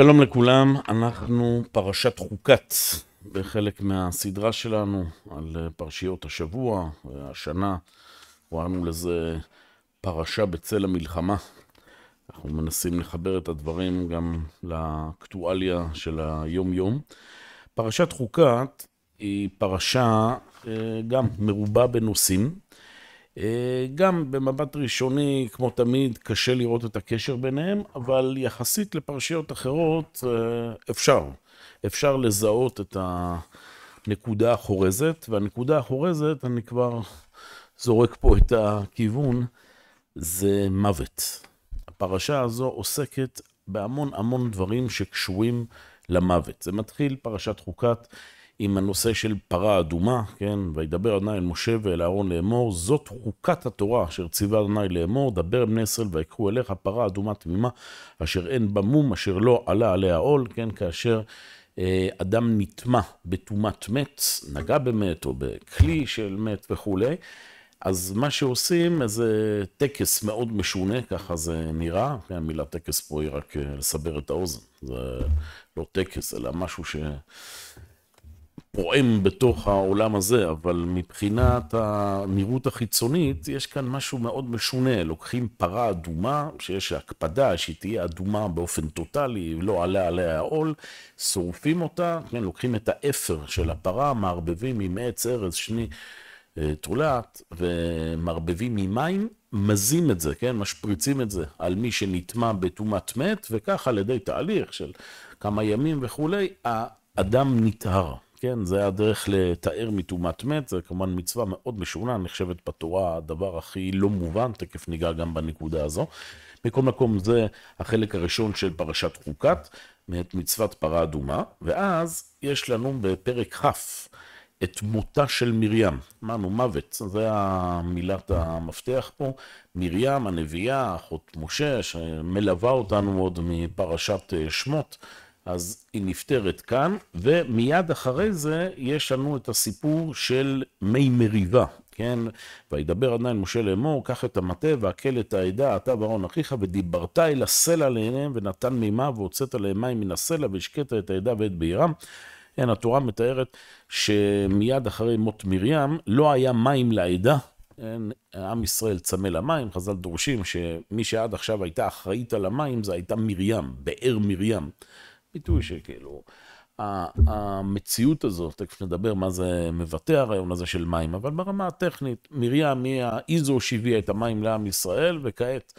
שלום לכולם, אנחנו פרשת חוקת בחלק מהסדרה שלנו על פרשיות השבוע, והשנה. קוראנו לזה פרשה בצל המלחמה. אנחנו מנסים לחבר את הדברים גם לאקטואליה של היום-יום. פרשת חוקת היא פרשה אה, גם מרובה בנושאים, אה, גם במבט ראשוני, כמו תמיד, קשה לראות את הקשר ביניהם, אבל יחסית לפרשיות אחרות, אה, אפשר. אפשר לזהות את הנקודה החורזת, והנקודה החורזת, אני כבר זורק פה את הכיוון, זה מוות. הפרשה הזו עוסקת בהמון המון דברים שקשורים למוות. זה מתחיל פרשת חוקת עם הנושא של פרה אדומה, כן? וידבר אדוני אל משה ואל אהרון לאמור, זאת חוקת התורה אשר ציווה אדוני לאמור, דבר אל בני ישראל ויקחו אליך פרה אדומה תמימה, אשר אין בה מום, אשר לא עלה עליה עול, כן? כאשר אה, אדם נטמע בטומאת מת, נגע במת או בכלי של מת וכולי, אז מה שעושים, איזה טקס מאוד משונה, ככה זה נראה, כן, המילה טקס פה היא רק אה, לסבר את האוזן, זה לא טקס, אלא משהו ש... פועם בתוך העולם הזה, אבל מבחינת הנראות החיצונית, יש כאן משהו מאוד משונה. לוקחים פרה אדומה, שיש הקפדה שהיא תהיה אדומה באופן טוטאלי, לא עלה עליה העול, שורפים אותה, כן, לוקחים את האפר של הפרה, מערבבים עם עץ, ארז, שני, אה, תולעת, ומערבבים עם מים, מזים את זה, כן? משפריצים את זה על מי שנטמע בטומאת מת, וככה על ידי תהליך של כמה ימים וכולי, האדם נטהר. כן? זה הדרך לתאר מטומאת מת, זה כמובן מצווה מאוד משונה, נחשבת בתורה הדבר הכי לא מובן, תכף ניגע גם בנקודה הזו. מכל מקום זה החלק הראשון של פרשת חוקת, מאת מצוות פרה אדומה, ואז יש לנו בפרק כ' את מותה של מרים. אמרנו מוות, זה המילת המפתח פה. מרים הנביאה, אחות משה, שמלווה אותנו עוד מפרשת שמות. אז היא נפטרת כאן, ומיד אחרי זה יש לנו את הסיפור של מי מריבה, כן? וידבר עדיין משה לאמור, קח את המטה והקל את העדה, אתה ואהרון אחיך, ודיברת אל הסלע לעיניהם, ונתן מימה, והוצאת להם מים מן הסלע, והשקית את העדה ואת בעירם. כן, התורה מתארת שמיד אחרי מות מרים, לא היה מים לעדה, אין, כן, עם ישראל צמא למים, חז"ל דורשים שמי שעד עכשיו הייתה אחראית על המים זה הייתה מרים, באר מרים. ביטוי שכאילו, המציאות הזאת, תכף נדבר מה זה מבטא הרעיון הזה של מים, אבל ברמה הטכנית, מרים היא האיזו שהביאה את המים לעם ישראל, וכעת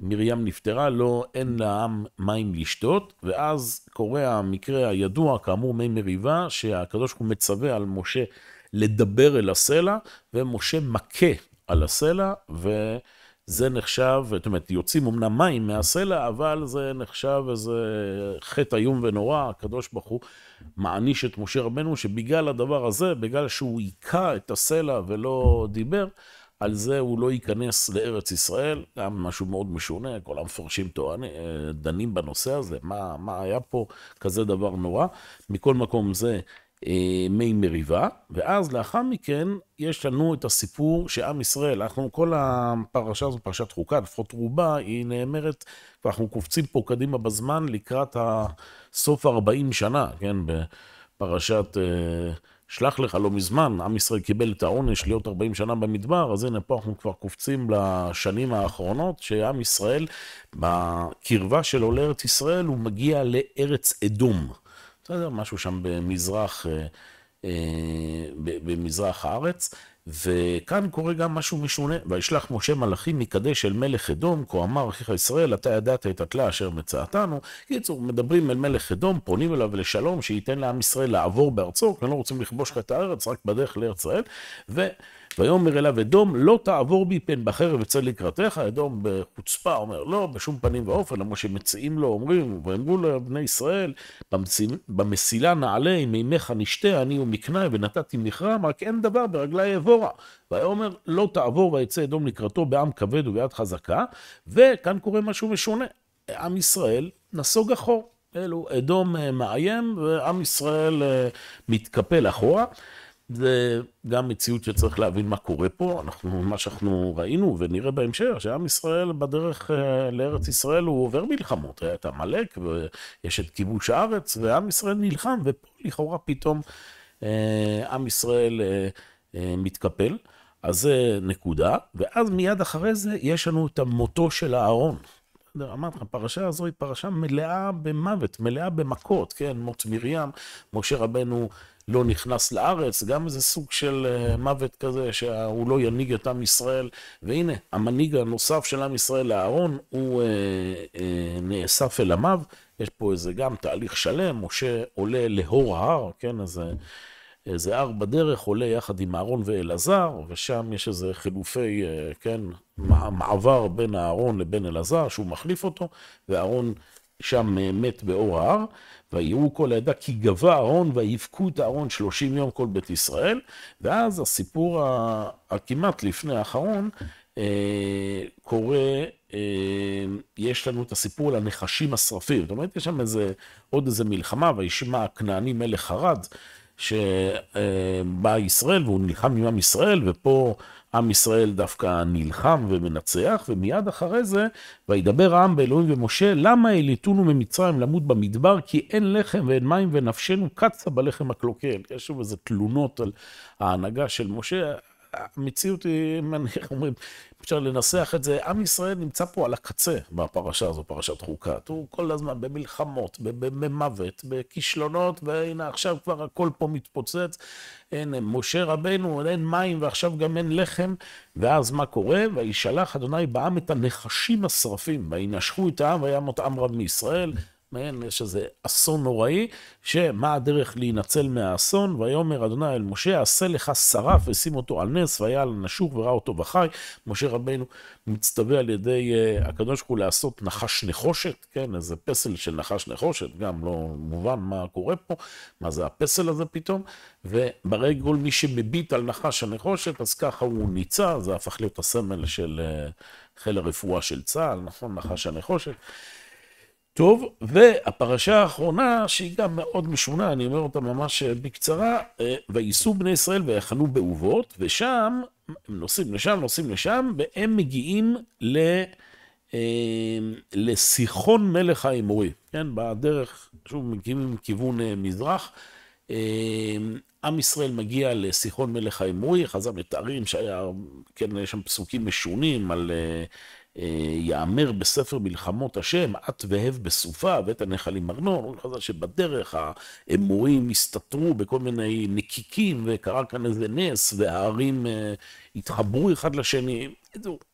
מרים נפטרה, לא, אין לעם מים לשתות, ואז קורה המקרה הידוע, כאמור מי מריבה, שהקדוש ברוך הוא מצווה על משה לדבר אל הסלע, ומשה מכה על הסלע, ו... זה נחשב, זאת אומרת, יוצאים אמנם מים מהסלע, אבל זה נחשב איזה חטא איום ונורא, הקדוש ברוך הוא מעניש את משה רבנו, שבגלל הדבר הזה, בגלל שהוא היכה את הסלע ולא דיבר, על זה הוא לא ייכנס לארץ ישראל, גם משהו מאוד משונה, כל המפרשים טועני, אה, דנים בנושא הזה, מה, מה היה פה כזה דבר נורא. מכל מקום זה אה, מי מריבה, ואז לאחר מכן יש לנו את הסיפור שעם ישראל, אנחנו כל הפרשה הזו, פרשת חוקה, לפחות רובה, היא נאמרת, ואנחנו קופצים פה קדימה בזמן לקראת סוף 40 שנה, כן, בפרשת אה, שלח לך לא מזמן, עם ישראל קיבל את העונש להיות 40 שנה במדבר, אז הנה פה אנחנו כבר קופצים לשנים האחרונות, שעם ישראל, בקרבה שלו לארץ ישראל, הוא מגיע לארץ אדום. בסדר? משהו שם במזרח, אה, אה, במזרח הארץ. וכאן קורה גם משהו משונה, וישלח משה מלאכים מקדש אל מלך אדום, כה אמר אחיך ישראל, אתה ידעת את התלה אשר מצאתנו. קיצור, מדברים אל מלך אדום, פונים אליו לשלום, שייתן לעם ישראל לעבור בארצו, כי הם לא רוצים לכבוש לך את הארץ, רק בדרך לארץ ישראל. ו... ויאמר אליו אדום, לא תעבור בי פן בחרב אצא לקראתך. אדום בחוצפה אומר, לא, בשום פנים ואופן, למרות שמציעים לו, אומרים, ואמרו לבני ישראל, במסילה נעלה, אם מימיך נשתה, אני ומקנאי, ונתתי מכרם, רק אין דבר ברגלי אבורה. ויאמר, לא תעבור ויצא אדום לקראתו בעם כבד וביד חזקה. וכאן קורה משהו משונה. עם ישראל נסוג אחור. אלו אדום אה, מאיים, ועם ישראל אה, מתקפל אחורה. זה גם מציאות שצריך להבין מה קורה פה, אנחנו, מה שאנחנו ראינו ונראה בהמשך, שעם ישראל בדרך אה, לארץ ישראל הוא עובר מלחמות, היה את עמלק ויש את כיבוש הארץ, ועם ישראל נלחם, ופה לכאורה פתאום אה, עם ישראל אה, אה, מתקפל. אז זה נקודה, ואז מיד אחרי זה יש לנו את המותו של אהרון. אמרתי לך, הפרשה הזו היא פרשה מלאה במוות, מלאה במכות, כן? מות מרים, משה רבנו לא נכנס לארץ, גם איזה סוג של אה, מוות כזה, שהוא לא ינהיג את עם ישראל. והנה, המנהיג הנוסף של עם ישראל, אהרון, הוא אה, אה, נאסף אל עמיו. יש פה איזה גם תהליך שלם, משה עולה להור ההר, כן, איזה... איזה הר בדרך עולה יחד עם אהרון ואלעזר, ושם יש איזה חילופי, אה, כן, מעבר בין אהרון לבין אלעזר, שהוא מחליף אותו, ואהרון שם אה, מת באור ההר, ויראו כל העדה כי גבה אהרון ויבכו את אהרון שלושים יום כל בית ישראל, ואז הסיפור הכמעט לפני האחרון אה, קורה, אה, יש לנו את הסיפור על הנחשים השרפים, זאת אומרת יש שם איזה, עוד איזה מלחמה, וישמע הכנעני מלך חרד, שבא אה, ישראל והוא נלחם עם עם ישראל, ופה עם ישראל דווקא נלחם ומנצח, ומיד אחרי זה, וידבר העם באלוהים ומשה, למה העליתונו ממצרים למות במדבר? כי אין לחם ואין מים ונפשנו קצה בלחם הקלוקל. יש שוב איזה תלונות על ההנהגה של משה. המציאות היא, אם איך אומרים, אפשר לנסח את זה, עם ישראל נמצא פה על הקצה בפרשה הזו, פרשת חוקת. הוא כל הזמן במלחמות, במוות, בכישלונות, והנה עכשיו כבר הכל פה מתפוצץ. אין משה רבנו, אין מים, ועכשיו גם אין לחם. ואז מה קורה? וישלח אדוני בעם את הנחשים השרפים, וינשכו את העם, וימות עם רב מישראל. מעין, יש איזה אסון נוראי, שמה הדרך להינצל מהאסון? ויאמר אדוני אל משה, עשה לך שרף ושים אותו על נס, והיה על נשוך וראה אותו וחי. משה רבנו מצטווה על ידי uh, הקדוש ברוך הוא לעשות נחש נחושת, כן, איזה פסל של נחש נחושת, גם לא מובן מה קורה פה, מה זה הפסל הזה פתאום, וברגע כל מי שמביט על נחש הנחושת, אז ככה הוא ניצה, זה הפך להיות הסמל של uh, חיל הרפואה של צה"ל, נכון, נחש הנחושת. טוב, והפרשה האחרונה, שהיא גם מאוד משונה, אני אומר אותה ממש בקצרה, אה, וייסעו בני ישראל ויחנו באובות, ושם, הם נוסעים לשם, נוסעים לשם, והם מגיעים ל... אה, לסיחון מלך האמורי, כן, בדרך, שוב, מגיעים מכיוון אה, מזרח. עם ישראל מגיע לסיחון מלך האמורי, חז"ל מתארים שהיה, כן, יש שם פסוקים משונים על אה, יאמר בספר מלחמות השם, את והב בסופה, ואת הנחלים ארנון, הוא חזר שבדרך האמורים הסתתרו בכל מיני נקיקים, וקרה כאן איזה נס, והערים אה, התחברו אחד לשני.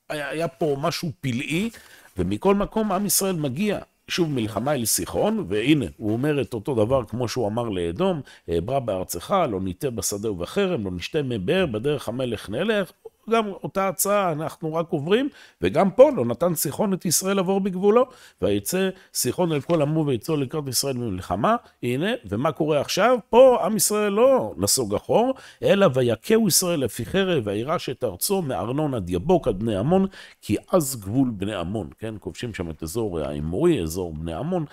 היה, היה פה משהו פלאי, ומכל מקום עם ישראל מגיע. שוב מלחמה אל סיחון, והנה, הוא אומר את אותו דבר כמו שהוא אמר לאדום, אעברה בארצך, לא ניטה בשדה ובחרם, לא נשתה מבאר, בדרך המלך נלך. גם אותה הצעה, אנחנו רק עוברים, וגם פה לא נתן סיחון את ישראל לעבור בגבולו, ויצא סיחון אל כל עמו ויצאו לקראת ישראל במלחמה, הנה, ומה קורה עכשיו? פה עם ישראל לא נסוג אחור, אלא ויכהו ישראל לפי חרב, וירש את ארצו מארנון עד יבוק עד בני עמון, כי אז גבול בני עמון, כן? כובשים שם את אזור האמורי, אזור בני עמון.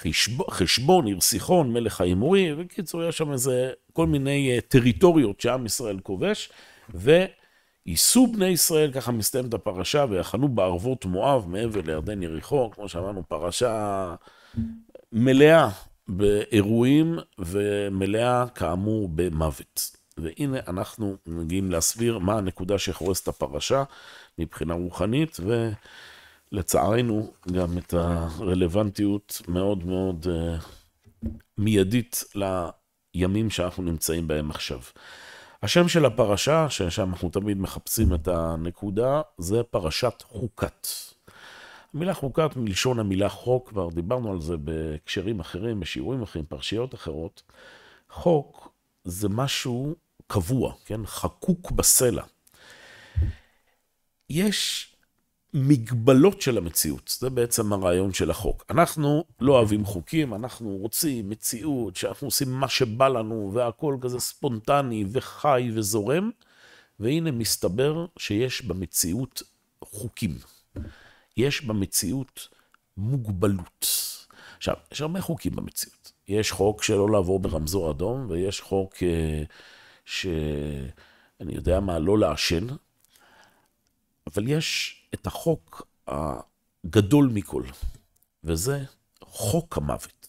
חשב, חשבון, עיר סיחון, מלך האימורי, בקיצור, יש שם איזה כל מיני אה, טריטוריות שעם ישראל כובש, ו... ייסעו בני ישראל, ככה מסתיימת הפרשה, ויחנו בערבות מואב מעבר לירדן יריחו, כמו שאמרנו, פרשה מלאה באירועים ומלאה כאמור במוות. והנה אנחנו מגיעים להסביר מה הנקודה שחורסת את הפרשה מבחינה רוחנית, ולצערנו גם את הרלוונטיות מאוד מאוד אה, מיידית לימים שאנחנו נמצאים בהם עכשיו. השם של הפרשה, ששם אנחנו תמיד מחפשים את הנקודה, זה פרשת חוקת. המילה חוקת מלשון המילה חוק, כבר דיברנו על זה בהקשרים אחרים, בשיעורים אחרים, פרשיות אחרות. חוק זה משהו קבוע, כן? חקוק בסלע. יש מגבלות של המציאות. זה בעצם הרעיון של החוק. אנחנו לא אוהבים חוקים, אנחנו רוצים מציאות שאנחנו עושים מה שבא לנו, והכול כזה ספונטני וחי וזורם, והנה מסתבר שיש במציאות חוקים. יש במציאות מוגבלות. עכשיו, יש הרבה חוקים במציאות. יש חוק שלא לעבור ברמזור אדום, ויש חוק אה, ש... אני יודע מה, לא לעשן, אבל יש את החוק הגדול מכל, וזה חוק המוות.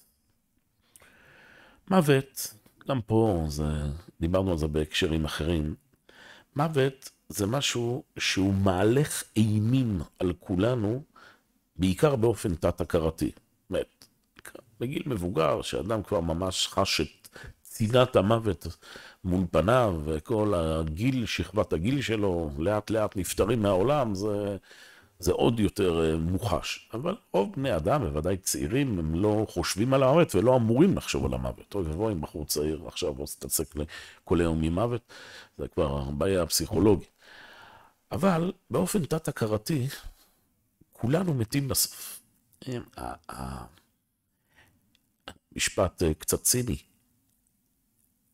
מוות, גם פה זה, דיברנו על זה בהקשרים אחרים, מוות זה משהו שהוא מהלך אימים על כולנו, בעיקר באופן תת-הכרתי. באמת, בגיל מבוגר, שאדם כבר ממש חש את צינת המוות, מול פניו, וכל הגיל, שכבת הגיל שלו, לאט לאט נפטרים מהעולם, זה, זה עוד יותר אה, מוחש. אבל רוב בני אדם, בוודאי צעירים, הם לא חושבים על המוות ולא אמורים לחשוב על המוות. אוי ואבוי, אם בחור צעיר עכשיו הוא לא מתעסק כל היום עם מוות, זה כבר בעיה פסיכולוגית. אבל באופן תת-הכרתי, כולנו מתים בסוף. אה, אה, משפט קצת ציני,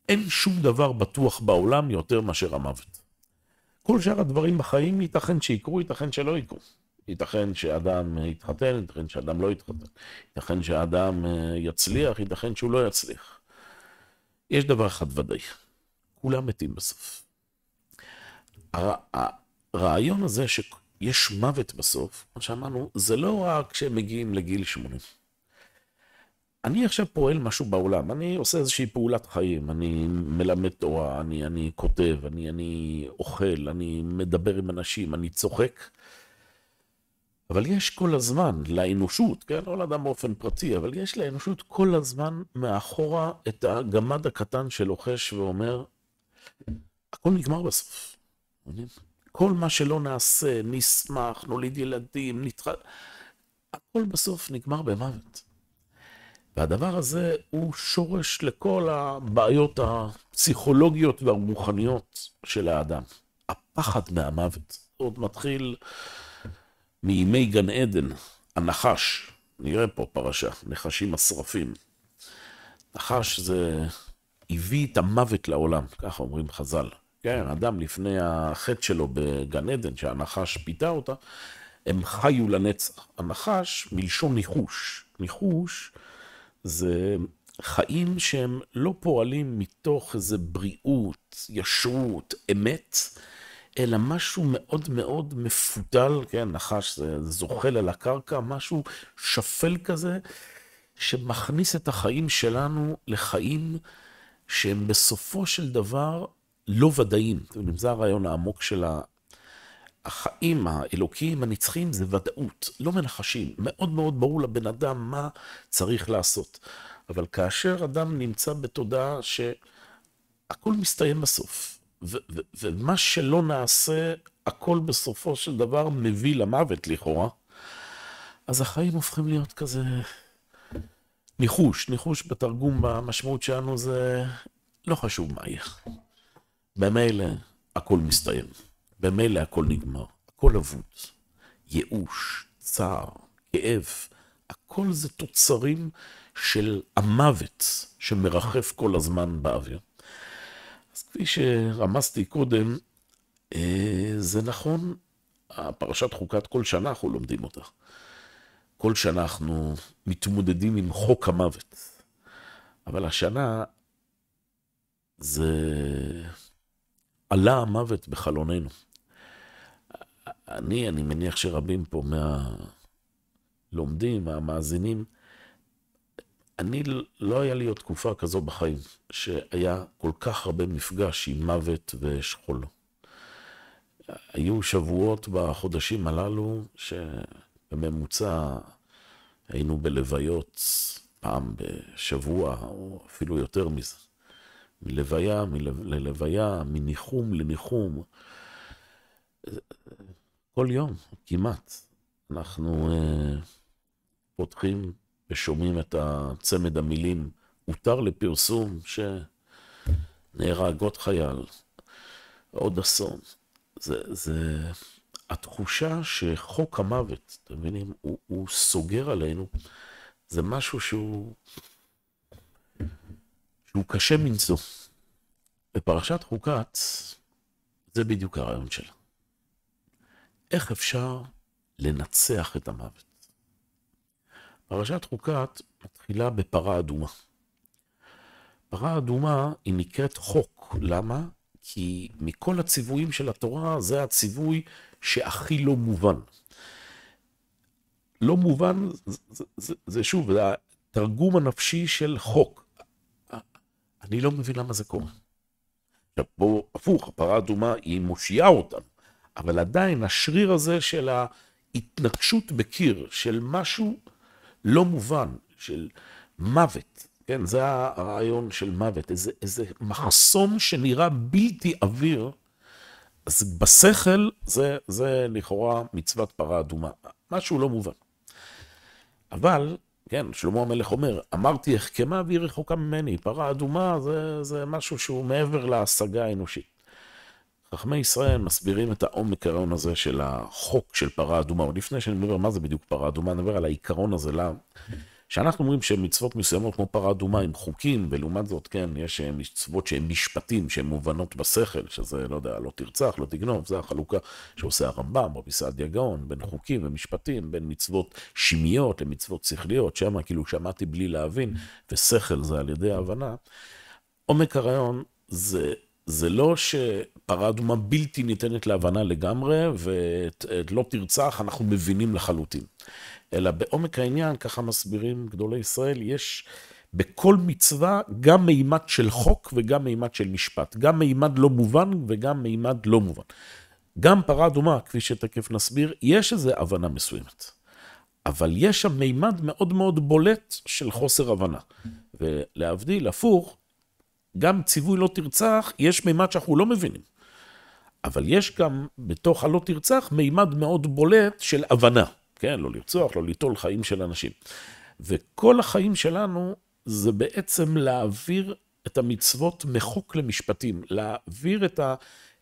אין שום דבר בטוח בעולם יותר מאשר המוות. כל שאר הדברים בחיים ייתכן שיקרו, ייתכן שלא יקרו. ייתכן שאדם יתחתן, ייתכן שאדם לא יתחתן. ייתכן שאדם אה, יצליח, ייתכן שהוא לא יצליח. יש דבר אחד ודאי, כולם מתים בסוף. הר... הרעיון הזה שיש מוות בסוף, כמו שאמרנו, זה לא רק כשהם מגיעים לגיל 80. אני עכשיו פועל משהו בעולם, אני עושה איזושהי פעולת חיים, אני מלמד תורה, אני, אני כותב, אני, אני אוכל, אני מדבר עם אנשים, אני צוחק. אבל יש כל הזמן לאנושות, כן, לא לאדם באופן פרטי, אבל יש לאנושות כל הזמן מאחורה את הגמד הקטן שלוחש ואומר, הכל נגמר בסוף. כל מה שלא נעשה, נשמח, נוליד ילדים, נתח... הכל בסוף נגמר במוות. והדבר הזה הוא שורש לכל הבעיות הפסיכולוגיות והרוחניות של האדם. הפחד מהמוות עוד מתחיל מימי גן עדן, הנחש, נראה פה פרשה, נחשים השרפים. נחש זה הביא את המוות לעולם, כך אומרים חז"ל. כן, אדם לפני החטא שלו בגן עדן, שהנחש פיתה אותה, הם חיו לנצח. הנחש מלשון ניחוש. ניחוש זה חיים שהם לא פועלים מתוך איזה בריאות, ישרות, אמת, אלא משהו מאוד מאוד מפודל, כן, נחש זה, זה זוחל על הקרקע, משהו שפל כזה, שמכניס את החיים שלנו לחיים שהם בסופו של דבר לא ודאים. אתם יודעים, זה הרעיון העמוק של החיים האלוקיים הנצחיים זה ודאות, לא מנחשים. מאוד מאוד ברור לבן אדם מה צריך לעשות. אבל כאשר אדם נמצא בתודעה שהכל מסתיים בסוף, ו- ו- ומה שלא נעשה, הכל בסופו של דבר מביא למוות לכאורה, אז החיים הופכים להיות כזה ניחוש. ניחוש בתרגום, במשמעות שלנו זה לא חשוב מה יהיה. במילא הכל מסתיים. במילא הכל נגמר, הכל אבוד. ייאוש, צער, כאב, הכל זה תוצרים של המוות שמרחף כל הזמן באוויר. אז כפי שרמזתי קודם, אה, זה נכון, הפרשת חוקת כל שנה אנחנו לומדים אותה. כל שנה אנחנו מתמודדים עם חוק המוות. אבל השנה זה עלה המוות בחלוננו. אני, אני מניח שרבים פה מהלומדים, מהמאזינים, אני, לא היה לי עוד תקופה כזו בחיים, שהיה כל כך הרבה מפגש עם מוות ושכול. היו שבועות בחודשים הללו, שבממוצע היינו בלוויות פעם בשבוע, או אפילו יותר מזה. מלוויה מלו... ללוויה, מניחום לניחום. כל יום, כמעט, אנחנו אה, פותחים ושומעים את צמד המילים, הותר לפרסום שנהרג עוד חייל, עוד אסון. זה, זה התחושה שחוק המוות, אתם מבינים, הוא, הוא סוגר עלינו, זה משהו שהוא, שהוא קשה מנשוא. בפרשת חוקת, זה בדיוק הרעיון שלה. איך אפשר לנצח את המוות. פרשת חוקת מתחילה בפרה אדומה. פרה אדומה היא נקראת חוק. למה? כי מכל הציוויים של התורה, זה הציווי שהכי לא מובן. לא מובן, זה, זה, זה, זה שוב, זה התרגום הנפשי של חוק. אני לא מבין למה זה קורה. עכשיו, פה הפוך, הפרה אדומה היא מושיעה אותנו. אבל עדיין השריר הזה של ההתנגשות בקיר, של משהו לא מובן, של מוות, כן, זה הרעיון של מוות, איזה, איזה מחסום שנראה בלתי עביר, אז בשכל זה, זה לכאורה מצוות פרה אדומה, משהו לא מובן. אבל, כן, שלמה המלך אומר, אמרתי החכמה והיא רחוקה ממני, פרה אדומה זה, זה משהו שהוא מעבר להשגה האנושית. חכמי ישראל מסבירים את העומק הרעיון הזה של החוק של פרה אדומה. עוד לפני שאני מדבר מה זה בדיוק פרה אדומה, אני מדבר על העיקרון הזה. למה? כשאנחנו אומרים שמצוות מסוימות כמו פרה אדומה הם חוקים, ולעומת זאת, כן, יש אה, מצוות שהן משפטים, שהן מובנות בשכל, שזה, לא יודע, לא תרצח, לא תגנוב, זה החלוקה שעושה הרמב"ם, רבי סעדיה גאון, בין חוקים ומשפטים, בין מצוות שמיות למצוות שכליות, שמה כאילו שמעתי בלי להבין, ושכל זה על ידי ההבנה. עומק הרעיון זה, זה לא ש... פרדומה בלתי ניתנת להבנה לגמרי, לא תרצח, אנחנו מבינים לחלוטין. אלא בעומק העניין, ככה מסבירים גדולי ישראל, יש בכל מצווה גם מימד של חוק וגם מימד של משפט. גם מימד לא מובן וגם מימד לא מובן. גם פרה אדומה, כפי שתכף נסביר, יש איזו הבנה מסוימת. אבל יש שם מימד מאוד מאוד בולט של חוסר הבנה. ולהבדיל, הפוך, גם ציווי לא תרצח, יש מימד שאנחנו לא מבינים. אבל יש גם בתוך הלא תרצח מימד מאוד בולט של הבנה, כן? לא לרצוח, לא ליטול חיים של אנשים. וכל החיים שלנו זה בעצם להעביר את המצוות מחוק למשפטים, להעביר את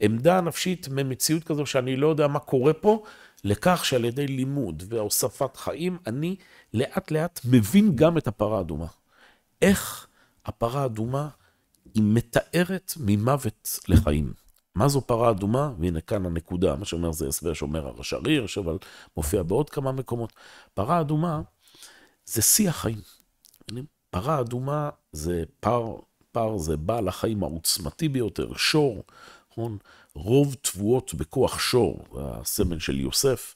העמדה הנפשית ממציאות כזו שאני לא יודע מה קורה פה, לכך שעל ידי לימוד והוספת חיים, אני לאט לאט מבין גם את הפרה האדומה. איך הפרה האדומה היא מתארת ממוות לחיים. מה זו פרה אדומה? והנה כאן הנקודה, מה שאומר זה הסבר שאומר הרש"ר הירש, אבל מופיע בעוד כמה מקומות. פרה אדומה זה שיא החיים. פרה אדומה זה פר, פר זה בעל החיים העוצמתי ביותר, שור, נכון? רוב תבואות בכוח שור, הסמל של יוסף.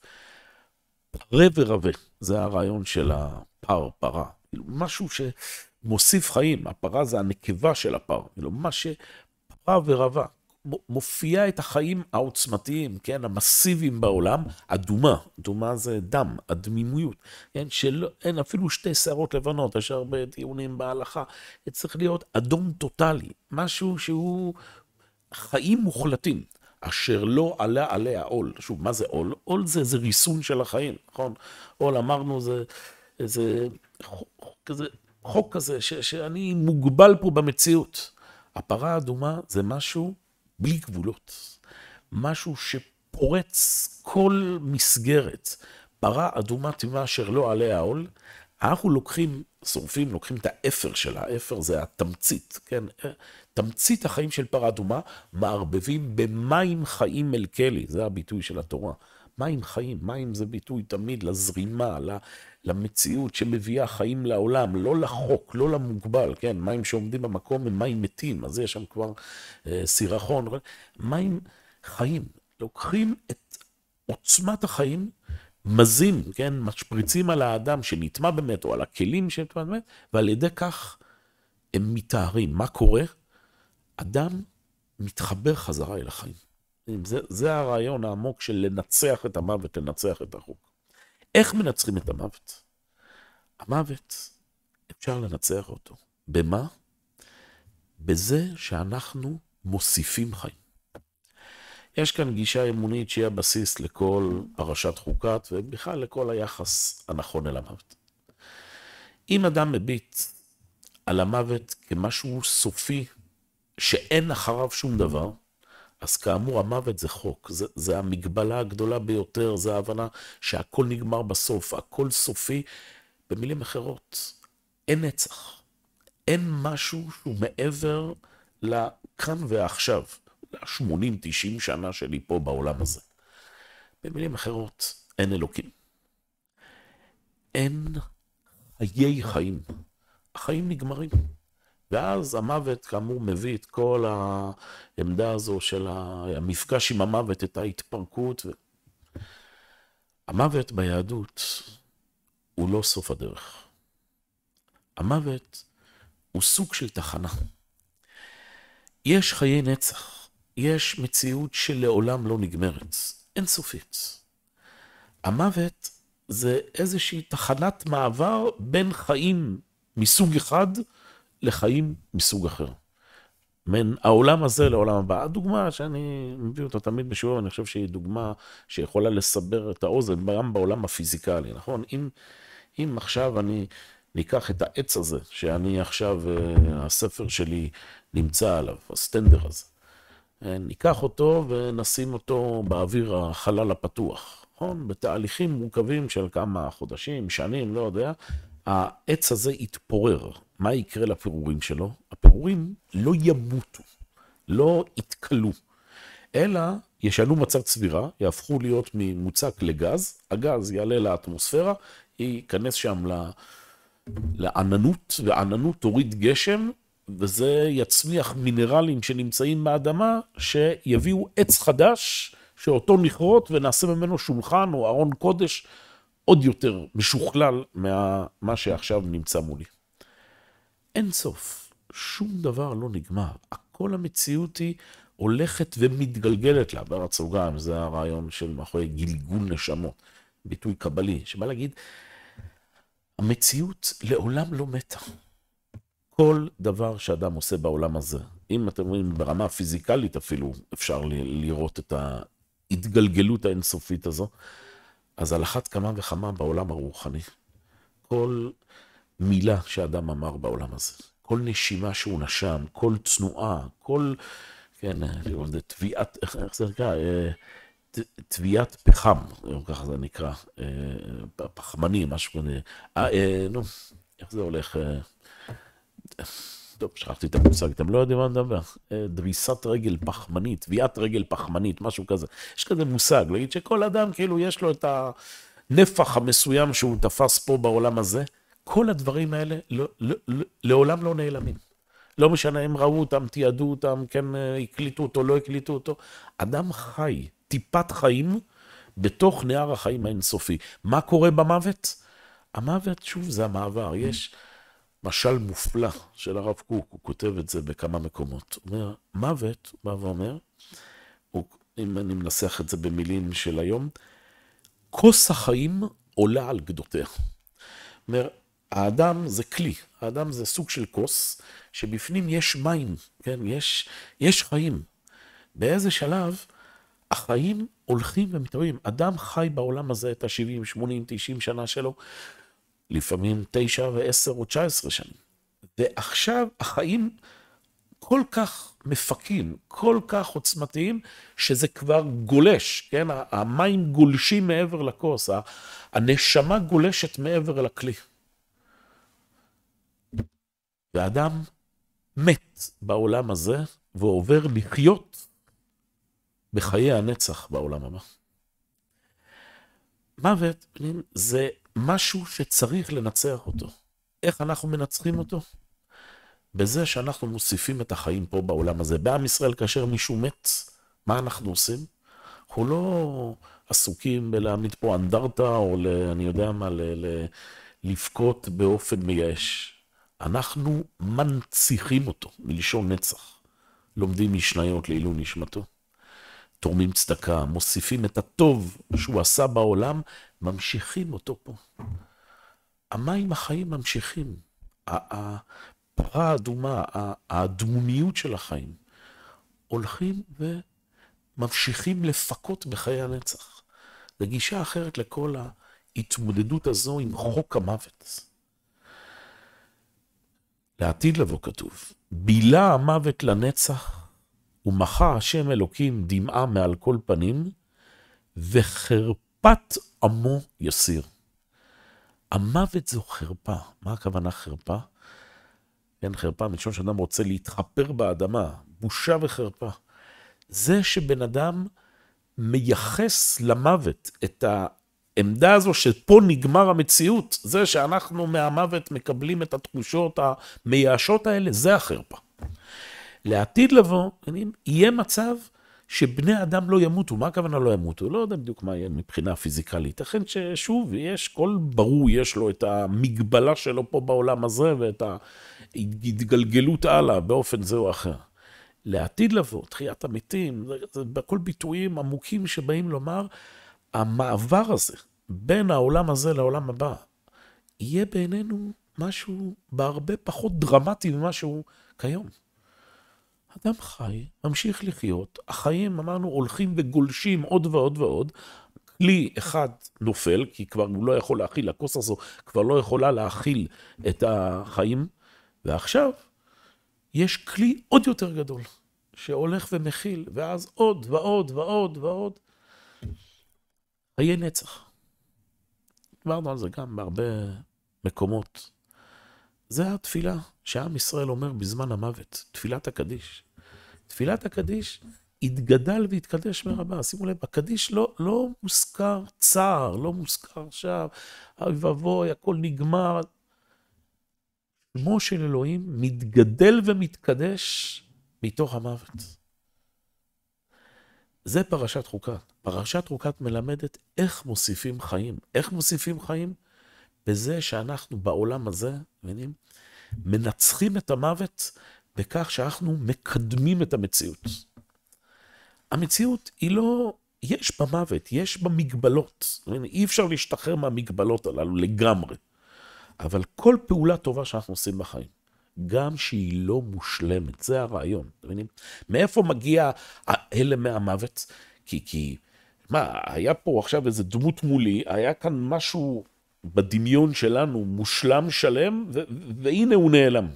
פרה ורבה, זה הרעיון של הפר, פרה. כאילו, משהו שמוסיף חיים, הפרה זה הנקבה של הפר. כאילו, מה שפרה ורבה, מופיע את החיים העוצמתיים, כן, המסיביים בעולם, אדומה, אדומה זה דם, הדמימות, כן, שאין אפילו שתי שערות לבנות, יש הרבה טיעונים בהלכה, צריך להיות אדום טוטאלי, משהו שהוא חיים מוחלטים. אשר לא עלה עליה עול. שוב, מה זה עול? עול זה איזה ריסון של החיים, נכון? עול אמרנו זה איזה חוק כזה, חוק כזה ש, שאני מוגבל פה במציאות. הפרה האדומה זה משהו בלי גבולות. משהו שפורץ כל מסגרת. פרה אדומה טבעה אשר לא עליה עול. אנחנו לוקחים, שורפים, לוקחים את האפר שלה, האפר זה התמצית, כן? תמצית החיים של פרה אדומה, מערבבים במים חיים אל כלי, זה הביטוי של התורה. מים חיים, מים זה ביטוי תמיד לזרימה, למציאות שמביאה חיים לעולם, לא לחוק, לא למוגבל, כן, מים שעומדים במקום הם מים מתים, אז יש שם כבר אה, סירחון, מים חיים, לוקחים את עוצמת החיים, מזים, כן, משפריצים על האדם שנטמע באמת, או על הכלים שנטמע באמת, ועל ידי כך הם מתארים. מה קורה? אדם מתחבר חזרה אל החיים. זה, זה הרעיון העמוק של לנצח את המוות, לנצח את החוק. איך מנצחים את המוות? המוות, אפשר לנצח אותו. במה? בזה שאנחנו מוסיפים חיים. יש כאן גישה אמונית שהיא הבסיס לכל פרשת חוקת, ובכלל לכל היחס הנכון אל המוות. אם אדם מביט על המוות כמשהו סופי, שאין אחריו שום דבר, אז כאמור, המוות זה חוק, זה, זה המגבלה הגדולה ביותר, זה ההבנה שהכל נגמר בסוף, הכל סופי. במילים אחרות, אין נצח, אין משהו שהוא מעבר לכאן ועכשיו, ל-80-90 שנה שלי פה בעולם הזה. במילים אחרות, אין אלוקים. אין חיי חיים. החיים נגמרים. ואז המוות כאמור מביא את כל העמדה הזו של המפגש עם המוות, את ההתפרקות. ו... המוות ביהדות הוא לא סוף הדרך. המוות הוא סוג של תחנה. יש חיי נצח, יש מציאות שלעולם לא נגמרת, אינסופית. המוות זה איזושהי תחנת מעבר בין חיים מסוג אחד לחיים מסוג אחר. מן העולם הזה לעולם הבא. הדוגמה שאני מביא אותה תמיד בשיעור, אני חושב שהיא דוגמה שיכולה לסבר את האוזן, גם בעולם הפיזיקלי, נכון? אם, אם עכשיו אני ניקח את העץ הזה, שאני עכשיו, אה, הספר שלי נמצא עליו, הסטנדר הזה, אה, ניקח אותו ונשים אותו באוויר החלל הפתוח, נכון? בתהליכים מורכבים של כמה חודשים, שנים, לא יודע, העץ הזה יתפורר. מה יקרה לפירורים שלו? הפירורים לא ימותו, לא יתכלו, אלא ישנו מצב צבירה, יהפכו להיות ממוצק לגז, הגז יעלה לאטמוספירה, ייכנס שם לעננות, ועננות תוריד גשם, וזה יצמיח מינרלים שנמצאים באדמה, שיביאו עץ חדש, שאותו נכרות ונעשה ממנו שולחן או ארון קודש עוד יותר משוכלל ממה שעכשיו נמצא מולי. אין סוף, שום דבר לא נגמר, כל המציאות היא הולכת ומתגלגלת לה, בארץ סוגריים, זה הרעיון של מאחורי גלגול נשמות, ביטוי קבלי, שבא להגיד, המציאות לעולם לא מתה. כל דבר שאדם עושה בעולם הזה, אם אתם רואים ברמה הפיזיקלית אפילו, אפשר לראות את ההתגלגלות האינסופית הזו, אז על אחת כמה וכמה בעולם הרוחני. כל מילה שאדם אמר בעולם הזה, כל נשימה שהוא נשם, כל צנועה, כל, כן, זה תביעת, איך זה נקרא? תביעת אה, פחם, ככה זה נקרא, אה, פחמני, משהו כזה, אה, נו, איך זה הולך? טוב, שכחתי את המושג, אתם לא יודעים מה לדבר. אה, דריסת רגל פחמנית, טביעת רגל פחמנית, משהו כזה. יש כזה מושג, להגיד שכל אדם כאילו יש לו את הנפח המסוים שהוא תפס פה בעולם הזה. כל הדברים האלה לא, לא, לא, לעולם לא נעלמים. לא משנה אם ראו אותם, תיעדו אותם, כן אה, הקליטו אותו, לא הקליטו אותו. אדם חי, טיפת חיים, בתוך נהר החיים האינסופי. מה קורה במוות? המוות, שוב, זה המעבר. יש... משל מופלא של הרב קוק, הוא כותב את זה בכמה מקומות. הוא אומר, מוות, הוא בא ואומר, הוא, אם אני מנסח את זה במילים של היום, כוס החיים עולה על גדותיה. אומר, האדם זה כלי, האדם זה סוג של כוס, שבפנים יש מים, כן? יש, יש חיים. באיזה שלב החיים הולכים ומתארים. אדם חי בעולם הזה את ה-70, 80, 90 שנה שלו, לפעמים תשע ועשר או תשע עשרה שנים. ועכשיו החיים כל כך מפקים, כל כך עוצמתיים, שזה כבר גולש, כן? המים גולשים מעבר לכוס, הנשמה גולשת מעבר לכלי. ואדם מת בעולם הזה ועובר לחיות בחיי הנצח בעולם הבא. מוות זה משהו שצריך לנצח אותו. איך אנחנו מנצחים אותו? בזה שאנחנו מוסיפים את החיים פה בעולם הזה. בעם ישראל, כאשר מישהו מת, מה אנחנו עושים? אנחנו לא עסוקים בלהעמיד פה אנדרטה, או ל, אני יודע מה, ל, ל, לבכות באופן מייאש. אנחנו מנציחים אותו, מלשון נצח. לומדים משניות לעילוי נשמתו. תורמים צדקה, מוסיפים את הטוב שהוא עשה בעולם, ממשיכים אותו פה. המים החיים ממשיכים. הפרה האדומה, האדמומיות של החיים, הולכים וממשיכים לפקות בחיי הנצח. זו גישה אחרת לכל ההתמודדות הזו עם חוק המוות. לעתיד לבוא כתוב, בילה המוות לנצח ומחה השם אלוקים דמעה מעל כל פנים, וחרפת עמו יסיר. המוות זו חרפה. מה הכוונה חרפה? כן, חרפה, מלשון שאדם רוצה להתחפר באדמה, בושה וחרפה. זה שבן אדם מייחס למוות את העמדה הזו שפה נגמר המציאות, זה שאנחנו מהמוות מקבלים את התחושות המייאשות האלה, זה החרפה. לעתיד לבוא, אני, יהיה מצב שבני אדם לא ימותו. מה הכוונה לא ימותו? לא יודע בדיוק מה יהיה מבחינה פיזיקלית. אכן ששוב, יש, כל ברור יש לו את המגבלה שלו פה בעולם הזה ואת ההתגלגלות הלאה באופן זה או אחר. לעתיד לבוא, תחיית המתים, זה, זה בכל ביטויים עמוקים שבאים לומר, המעבר הזה בין העולם הזה לעולם הבא, יהיה בעינינו משהו בהרבה פחות דרמטי ממה שהוא כיום. אדם חי, ממשיך לחיות, החיים, אמרנו, הולכים וגולשים עוד ועוד ועוד. כלי אחד נופל, כי כבר הוא לא יכול להכיל, הכוס הזו כבר לא יכולה להכיל את החיים, ועכשיו יש כלי עוד יותר גדול, שהולך ומכיל, ואז עוד ועוד ועוד ועוד. חיי נצח. דיברנו על זה גם בהרבה מקומות. זה התפילה שעם ישראל אומר בזמן המוות, תפילת הקדיש. תפילת הקדיש התגדל והתקדש מרבה. שימו לב, הקדיש לא, לא מוזכר צער, לא מוזכר עכשיו, אוי ואבוי, הכל נגמר. שמו של אלוהים מתגדל ומתקדש מתוך המוות. זה פרשת חוקת. פרשת חוקת מלמדת איך מוסיפים חיים. איך מוסיפים חיים? בזה שאנחנו בעולם הזה, מבינים? מנצחים את המוות בכך שאנחנו מקדמים את המציאות. המציאות היא לא, יש בה מוות, יש בה מגבלות. אי אפשר להשתחרר מהמגבלות הללו לגמרי. אבל כל פעולה טובה שאנחנו עושים בחיים, גם שהיא לא מושלמת, זה הרעיון, אתם מבינים? מאיפה מגיע האלה מהמוות? כי, כי, מה, היה פה עכשיו איזה דמות מולי, היה כאן משהו בדמיון שלנו מושלם, שלם, והנה הוא נעלם.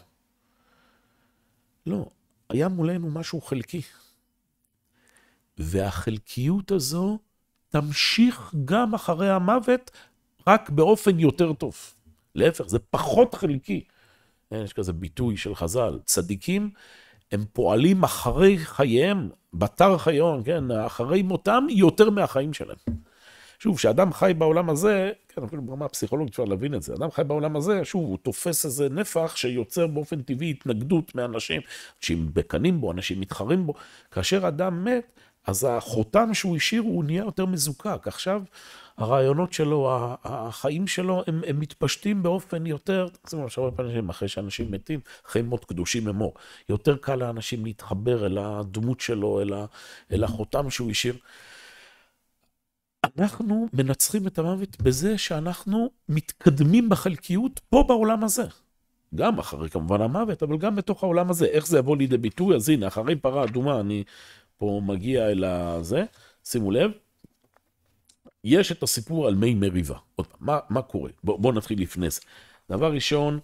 לא, היה מולנו משהו חלקי. והחלקיות הזו תמשיך גם אחרי המוות, רק באופן יותר טוב. להפך, זה פחות חלקי. יש כזה ביטוי של חז"ל, צדיקים, הם פועלים אחרי חייהם, בתר חיון, כן, אחרי מותם, יותר מהחיים שלהם. שוב, כשאדם חי בעולם הזה, כן, אפילו ברמה הפסיכולוגית אפשר להבין את זה, אדם חי בעולם הזה, שוב, הוא תופס איזה נפח שיוצר באופן טבעי התנגדות מאנשים, אנשים בקנים בו, אנשים מתחרים בו. כאשר אדם מת, אז החותם שהוא השאיר, הוא נהיה יותר מזוקק. עכשיו, הרעיונות שלו, החיים שלו, הם, הם מתפשטים באופן יותר, תחשבו עכשיו הרבה פעמים, אחרי שאנשים מתים, חיים מאוד קדושים אמור. יותר קל לאנשים להתחבר אל הדמות שלו, אל, אל החותם שהוא השאיר. אנחנו מנצחים את המוות בזה שאנחנו מתקדמים בחלקיות פה בעולם הזה. גם אחרי כמובן המוות, אבל גם בתוך העולם הזה. איך זה יבוא לידי ביטוי? אז הנה, אחרי פרה אדומה אני פה מגיע אל הזה. שימו לב, יש את הסיפור על מי מריבה. עוד פעם, מה, מה קורה? בואו בוא נתחיל לפני זה. דבר ראשון,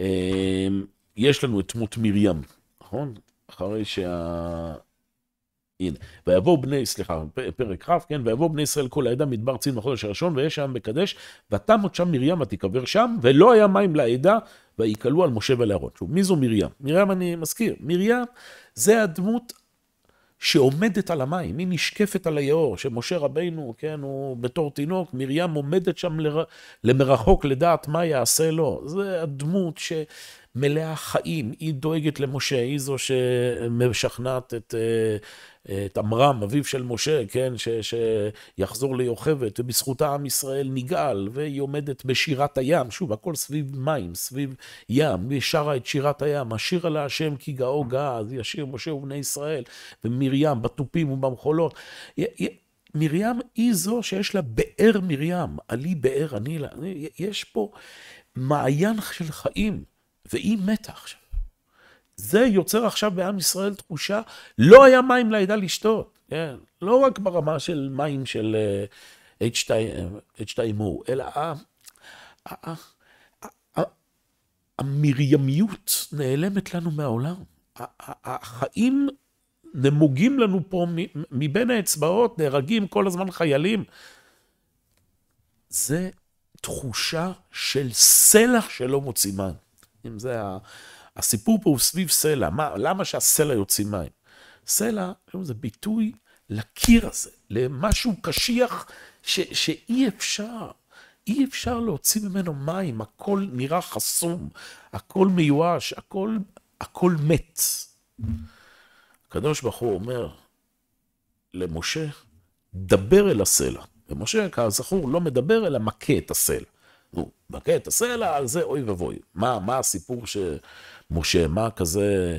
אה, יש לנו את מות מרים, נכון? אחרי שה... הנה, ויבואו בני, סליחה, פרק כ', כן, ויבואו בני ישראל כל העדה מדבר צין מחודש הראשון, ויש העם מקדש, ותמות שם מרים ותיקבר שם, ולא היה מים לעדה, ויקלו על משה ועל אהרון. שוב, מי זו מרים? מרים, אני מזכיר, מרים זה הדמות שעומדת על המים, היא נשקפת על היאור, שמשה רבינו, כן, הוא בתור תינוק, מרים עומדת שם ל... למרחוק לדעת מה יעשה לו. זה הדמות ש... מלאה חיים, היא דואגת למשה, היא זו שמשכנעת את אה, את עמרם, אביו של משה, כן, ש, שיחזור ליוכבת, ובזכותה עם ישראל נגאל, והיא עומדת בשירת הים, שוב, הכל סביב מים, סביב ים, היא שרה את שירת הים, השירה להשם כי גאו גאה, אז ישיר משה ובני ישראל, ומרים בתופים ובמחולות. מרים היא זו שיש לה באר מרים, עלי באר אני לה. יש פה מעיין של חיים, והיא מתה עכשיו. זה יוצר עכשיו בעם ישראל תחושה, לא היה מים לעדה לשתות, כן? לא רק ברמה של מים של אה, H2, אה, o אלא המרימיות נעלמת לנו מהעולם. החיים נמוגים לנו פה מבין האצבעות, נהרגים כל הזמן חיילים. זה תחושה של סלע שלא מוציא מים. אם זה הסיפור פה הוא סביב סלע. מה, למה שהסלע יוציא מים? סלע, זה ביטוי לקיר הזה, למשהו קשיח ש, שאי אפשר. אי אפשר להוציא ממנו מים, הכל נראה חסום, הכל מיואש, הכל, הכל מת. הקדוש ברוך הוא אומר למשה, דבר אל הסלע. ומשה, כזכור, לא מדבר, אלא מכה את הסלע. הוא מכה את הסלע, על זה אוי ואבוי. מה, מה הסיפור ש... משה, מה כזה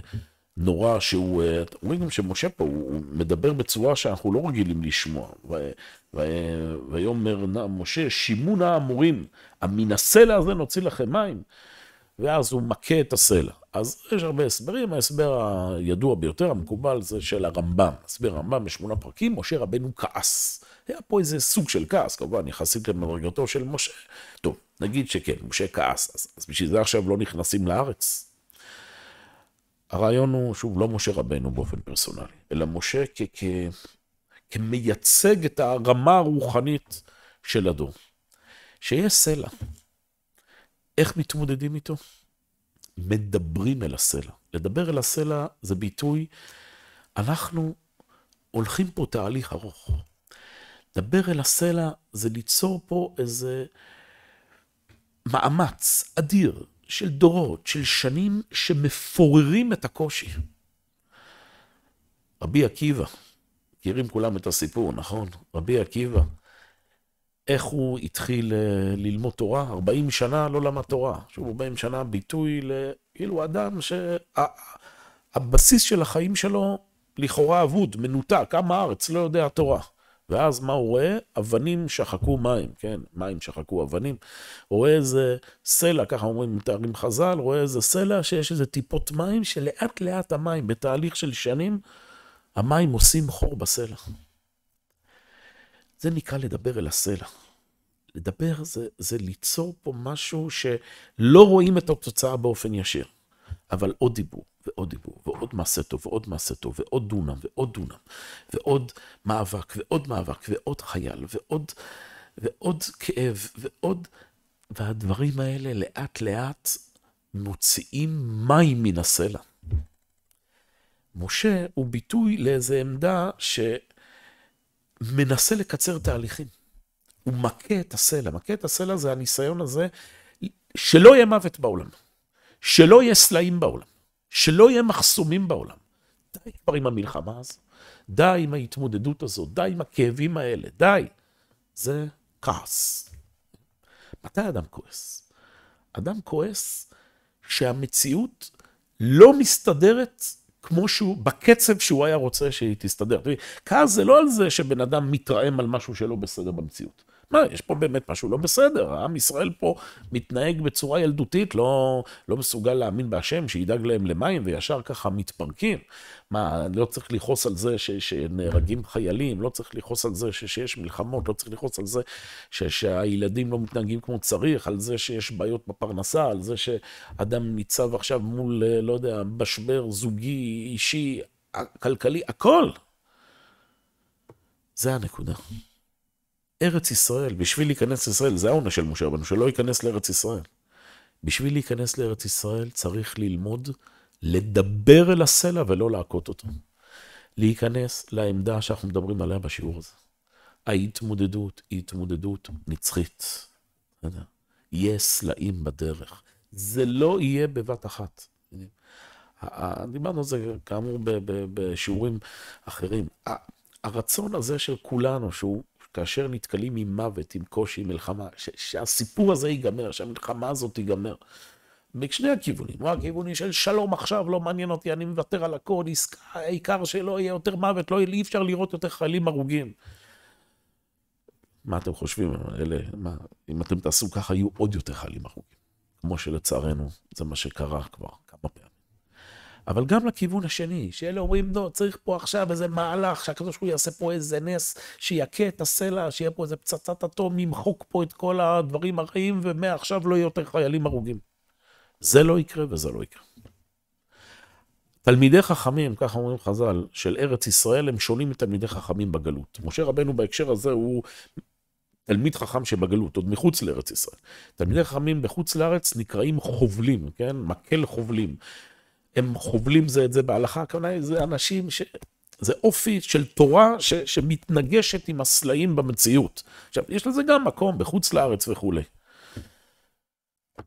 נורא שהוא... אה, אתם רואים גם שמשה פה, הוא, מדבר בצורה שאנחנו לא רגילים לשמוע. ויאמר משה, שימו נא המורים, מן הסלע הזה נוציא לכם מים. ואז הוא מכה את הסלע. אז יש הרבה הסברים, ההסבר הידוע ביותר, המקובל, זה של הרמב"ם. הסבר הרמב"ם בשמונה פרקים, משה רבנו כעס. היה פה איזה סוג של כעס, כמובן, יחסית למדרגתו של משה. טוב, נגיד שכן, משה כעס, אז, אז בשביל זה עכשיו לא נכנסים לארץ. הרעיון הוא, שוב, לא משה רבנו באופן פרסונלי, אלא משה כ- כ- כמייצג את הרמה הרוחנית של הדור. שיש סלע. איך מתמודדים איתו? מדברים אל הסלע. לדבר אל הסלע זה ביטוי, אנחנו הולכים פה תהליך ארוך. לדבר אל הסלע זה ליצור פה איזה מאמץ אדיר של דורות, של שנים שמפוררים את הקושי. רבי עקיבא, מכירים כולם את הסיפור, נכון? רבי עקיבא, איך הוא התחיל אה, ללמוד תורה? 40 שנה לא למד תורה. שוב, 40 שנה ביטוי לכאילו אדם שהבסיס שה... של החיים שלו לכאורה אבוד, מנותק, עם הארץ, לא יודע תורה. ואז מה הוא רואה? אבנים שחקו מים, כן? מים שחקו אבנים. הוא רואה איזה סלע, ככה אומרים, מתארים חז"ל, רואה איזה סלע שיש איזה טיפות מים, שלאט לאט המים, בתהליך של שנים, המים עושים חור בסלע. זה נקרא לדבר אל הסלע. לדבר זה, זה ליצור פה משהו שלא רואים את התוצאה באופן ישיר, אבל עוד דיבור. ועוד דיבור, ועוד מעשה טוב, ועוד מעשה טוב, ועוד דונם, ועוד דונם, ועוד מאבק, ועוד מאבק, ועוד חייל, ועוד, ועוד כאב, ועוד... והדברים האלה לאט לאט מוציאים מים מן הסלע. משה הוא ביטוי לאיזו עמדה שמנסה לקצר תהליכים. הוא מכה את הסלע. מכה את הסלע זה הניסיון הזה שלא יהיה מוות בעולם, שלא יהיה סלעים בעולם. שלא יהיה מחסומים בעולם. די כבר עם המלחמה הזו, די עם ההתמודדות הזו, די עם הכאבים האלה, די. זה כעס. מתי אדם כועס? אדם כועס שהמציאות לא מסתדרת כמו שהוא, בקצב שהוא היה רוצה שהיא תסתדר. כעס זה לא על זה שבן אדם מתרעם על משהו שלא בסדר במציאות. מה, לא, יש פה באמת משהו לא בסדר, העם ישראל פה מתנהג בצורה ילדותית, לא, לא מסוגל להאמין בהשם, שידאג להם למים, וישר ככה מתפרקים. מה, לא צריך לכעוס על זה ש, שנהרגים חיילים, לא צריך לכעוס על זה ש, שיש מלחמות, לא צריך לכעוס על זה ש, שהילדים לא מתנהגים כמו צריך, על זה שיש בעיות בפרנסה, על זה שאדם ניצב עכשיו מול, לא יודע, משבר זוגי, אישי, כלכלי, הכל. זה הנקודה. ארץ ישראל, בשביל להיכנס לישראל, זה העונה של משה רבנו, שלא ייכנס לארץ ישראל. בשביל להיכנס לארץ ישראל צריך ללמוד לדבר אל הסלע ולא להכות אותו. להיכנס לעמדה שאנחנו מדברים עליה בשיעור הזה. ההתמודדות היא התמודדות נצחית. יהיה סלעים בדרך. זה לא יהיה בבת אחת. דיברנו על זה כאמור בשיעורים אחרים. הרצון הזה של כולנו, שהוא כאשר נתקלים עם מוות, עם קושי, עם מלחמה, ש- שהסיפור הזה ייגמר, שהמלחמה הזאת תיגמר. בשני הכיוונים, או הכיוונים של שלום עכשיו, לא מעניין אותי, אני מוותר על הכל, העיקר שלא יהיה יותר מוות, לא, אי אפשר לראות יותר חיילים הרוגים. מה אתם חושבים, אלה, מה, אם אתם תעשו ככה, יהיו עוד יותר חיילים הרוגים. כמו שלצערנו, זה מה שקרה כבר. אבל גם לכיוון השני, שאלה אומרים, לא, צריך פה עכשיו איזה מהלך, שהקדוש ברוך הוא יעשה פה איזה נס, שיכה את הסלע, שיהיה פה איזה פצצת אטום, ימחוק פה את כל הדברים הרעים, ומעכשיו לא יהיו יותר חיילים הרוגים. זה לא יקרה וזה לא יקרה. תלמידי חכמים, ככה אומרים חז"ל, של ארץ ישראל, הם שונים מתלמידי חכמים בגלות. משה רבנו בהקשר הזה הוא תלמיד חכם שבגלות, עוד מחוץ לארץ ישראל. תלמידי חכמים בחוץ לארץ נקראים חובלים, כן? מקל חובלים. הם חובלים זה את זה בהלכה, הכוונה היא, זה אנשים ש... זה אופי של תורה ש, שמתנגשת עם הסלעים במציאות. עכשיו, יש לזה גם מקום בחוץ לארץ וכולי.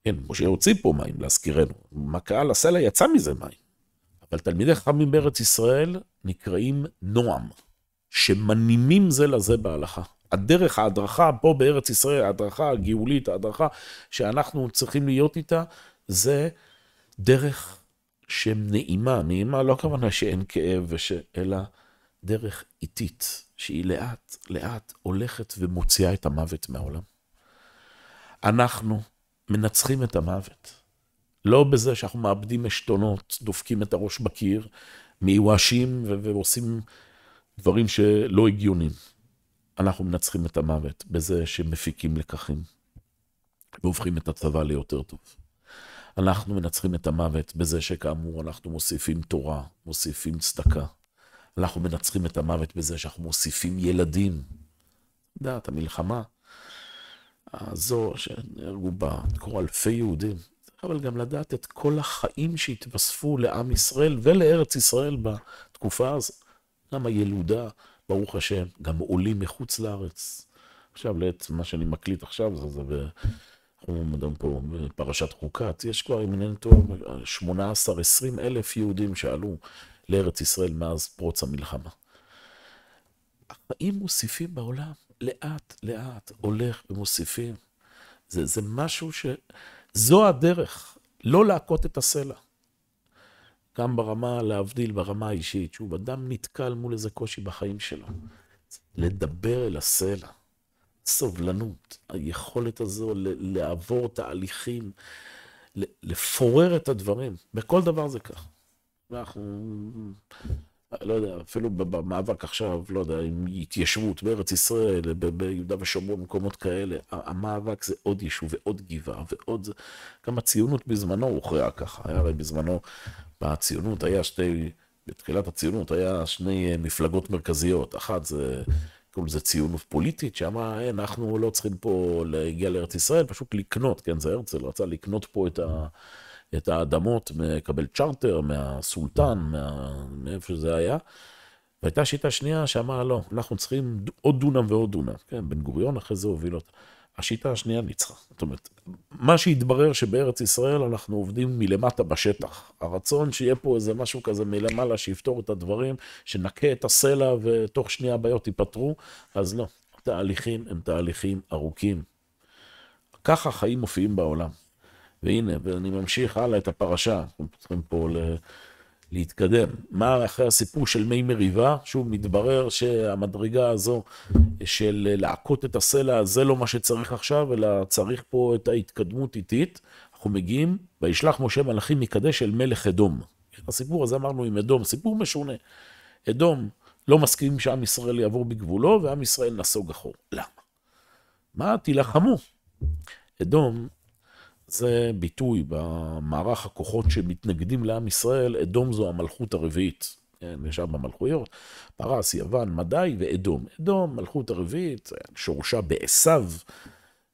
כן, משה הוציא פה מים להזכירנו, מכה על הסלע יצא מזה מים. אבל תלמידי חכמים בארץ ישראל נקראים נועם, שמנימים זה לזה בהלכה. הדרך, ההדרכה פה בארץ ישראל, ההדרכה הגאולית, ההדרכה שאנחנו צריכים להיות איתה, זה דרך שהם נעימה. נעימה לא הכוונה שאין כאב, וש... אלא דרך איטית, שהיא לאט לאט הולכת ומוציאה את המוות מהעולם. אנחנו מנצחים את המוות. לא בזה שאנחנו מאבדים עשתונות, דופקים את הראש בקיר, מיואשים ו- ועושים דברים שלא הגיוניים. אנחנו מנצחים את המוות בזה שמפיקים לקחים והופכים את הצבא ליותר טוב. אנחנו מנצחים את המוות בזה שכאמור אנחנו מוסיפים תורה, מוסיפים צדקה. אנחנו מנצחים את המוות בזה שאנחנו מוסיפים ילדים. דעת המלחמה הזו שנהרגו בה, קורא אלפי יהודים, אבל גם לדעת את כל החיים שהתווספו לעם ישראל ולארץ ישראל בתקופה הזו. גם הילודה, ברוך השם, גם עולים מחוץ לארץ. עכשיו, לעת מה שאני מקליט עכשיו, זה, זה אנחנו מדברים פה בפרשת חוקת, יש כבר, אם אינני טועה, 18-20 אלף יהודים שעלו לארץ ישראל מאז פרוץ המלחמה. החיים מוסיפים בעולם, לאט לאט, הולך ומוסיפים. זה, זה משהו ש... זו הדרך, לא להכות את הסלע. גם ברמה, להבדיל, ברמה האישית, שוב, אדם נתקל מול איזה קושי בחיים שלו. לדבר אל הסלע. סובלנות, היכולת הזו לעבור תהליכים, לפורר את הדברים. בכל דבר זה כך. אנחנו, לא יודע, אפילו במאבק עכשיו, לא יודע, עם התיישבות בארץ ישראל, ביהודה ושומרון, במקומות כאלה, המאבק זה עוד יישוב ועוד גבעה ועוד... זה. גם הציונות בזמנו הוכרעה ככה. היה הרי בזמנו, בציונות היה שתי... בתחילת הציונות היה שני אה, מפלגות מרכזיות. אחת זה... קוראים לזה ציונות פוליטית, שאמרה, אה, אנחנו לא צריכים פה להגיע לארץ ישראל, פשוט לקנות, כן, זה הרצל, רצה לקנות פה את, ה, את האדמות, מקבל צ'רטר מהסולטן, מה, מאיפה שזה היה. והייתה שיטה שנייה שאמרה, לא, אנחנו צריכים עוד דונם ועוד דונם. כן, בן גוריון אחרי זה הוביל אותה. השיטה השנייה ניצחה. זאת אומרת, מה שהתברר שבארץ ישראל אנחנו עובדים מלמטה בשטח. הרצון שיהיה פה איזה משהו כזה מלמעלה שיפתור את הדברים, שנקה את הסלע ותוך שנייה הבעיות ייפתרו, אז לא. תהליכים הם תהליכים ארוכים. ככה חיים מופיעים בעולם. והנה, ואני ממשיך הלאה את הפרשה. אנחנו צריכים פה ל... לה... להתקדם. מה אחרי הסיפור של מי מריבה? שוב, מתברר שהמדרגה הזו של לעקות את הסלע, זה לא מה שצריך עכשיו, אלא צריך פה את ההתקדמות איטית. אנחנו מגיעים, וישלח משה מלאכים מקדש אל מלך אדום. הסיפור הזה אמרנו עם אדום, סיפור משונה. אדום לא מסכים שעם ישראל יעבור בגבולו, ועם ישראל נסוג אחור. למה? מה? תילחמו. אדום זה ביטוי במערך הכוחות שמתנגדים לעם ישראל, אדום זו המלכות הרביעית. כן, יש ארבע מלכויות, פרס, יוון, מדי ואדום. אדום, מלכות הרביעית, אה, שורשה בעשו,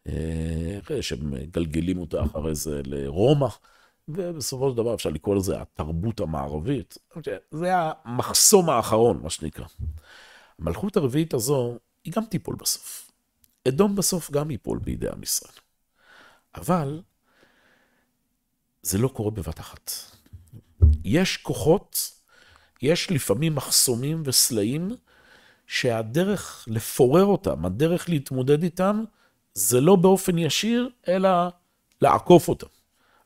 אה, אחרי שמגלגלים אותה אחרי זה לרומא, ובסופו של דבר אפשר לקרוא לזה התרבות המערבית. אוקיי, זה המחסום האחרון, מה שנקרא. המלכות הרביעית הזו, היא גם תיפול בסוף. אדום בסוף גם ייפול בידי עם ישראל. אבל זה לא קורה בבת אחת. יש כוחות, יש לפעמים מחסומים וסלעים, שהדרך לפורר אותם, הדרך להתמודד איתם, זה לא באופן ישיר, אלא לעקוף אותם.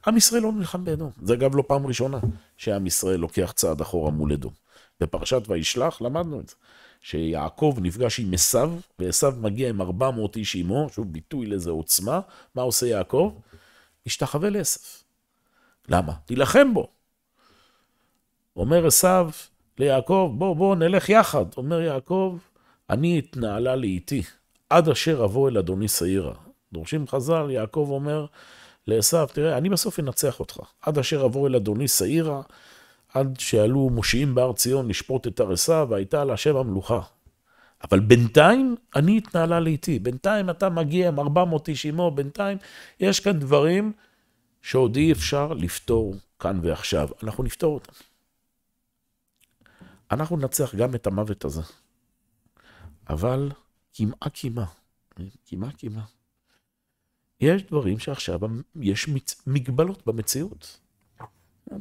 עם ישראל לא נלחם באדום. זה אגב לא פעם ראשונה שעם ישראל לוקח צעד אחורה מול אדום. בפרשת וישלח למדנו את זה, שיעקב נפגש עם עשו, ועשו מגיע עם 400 איש עמו, שוב ביטוי לאיזה עוצמה, מה עושה יעקב? השתחווה לעשו. למה? תילחם בו. אומר עשו ליעקב, בוא, בוא, נלך יחד. אומר יעקב, אני התנהלה לאיתי, עד אשר אבוא אל אדוני שעירה. דורשים חז"ל, יעקב אומר לעשו, תראה, אני בסוף אנצח אותך. עד אשר אבוא אל אדוני שעירה, עד שעלו מושיעים בהר ציון לשפוט את הר עשו, והייתה על השם המלוכה. אבל בינתיים אני התנהלה לאיתי, בינתיים אתה מגיע עם 400 איש עמו, בינתיים יש כאן דברים שעוד אי אפשר לפתור כאן ועכשיו. אנחנו נפתור אותם. אנחנו ננצח גם את המוות הזה. אבל קמעה קמעה, קמעה קמעה. יש דברים שעכשיו יש מצ... מגבלות במציאות.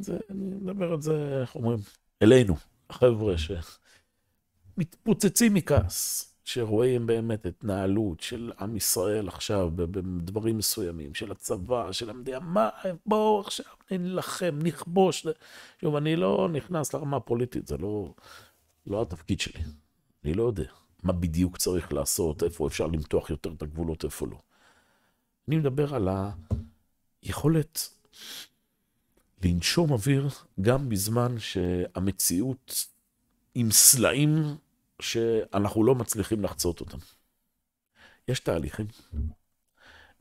זה, אני מדבר על זה, איך אומרים, אלינו, החבר'ה שמתפוצצים מכעס. שרואים באמת התנהלות של עם ישראל עכשיו בדברים מסוימים, של הצבא, של המדינה, מה, בואו עכשיו נלחם, נכבוש. שוב, אני לא נכנס לרמה הפוליטית, זה לא, לא התפקיד שלי. אני לא יודע מה בדיוק צריך לעשות, איפה אפשר למתוח יותר את הגבולות, איפה לא. אני מדבר על היכולת לנשום אוויר גם בזמן שהמציאות עם סלעים שאנחנו לא מצליחים לחצות אותם. יש תהליכים.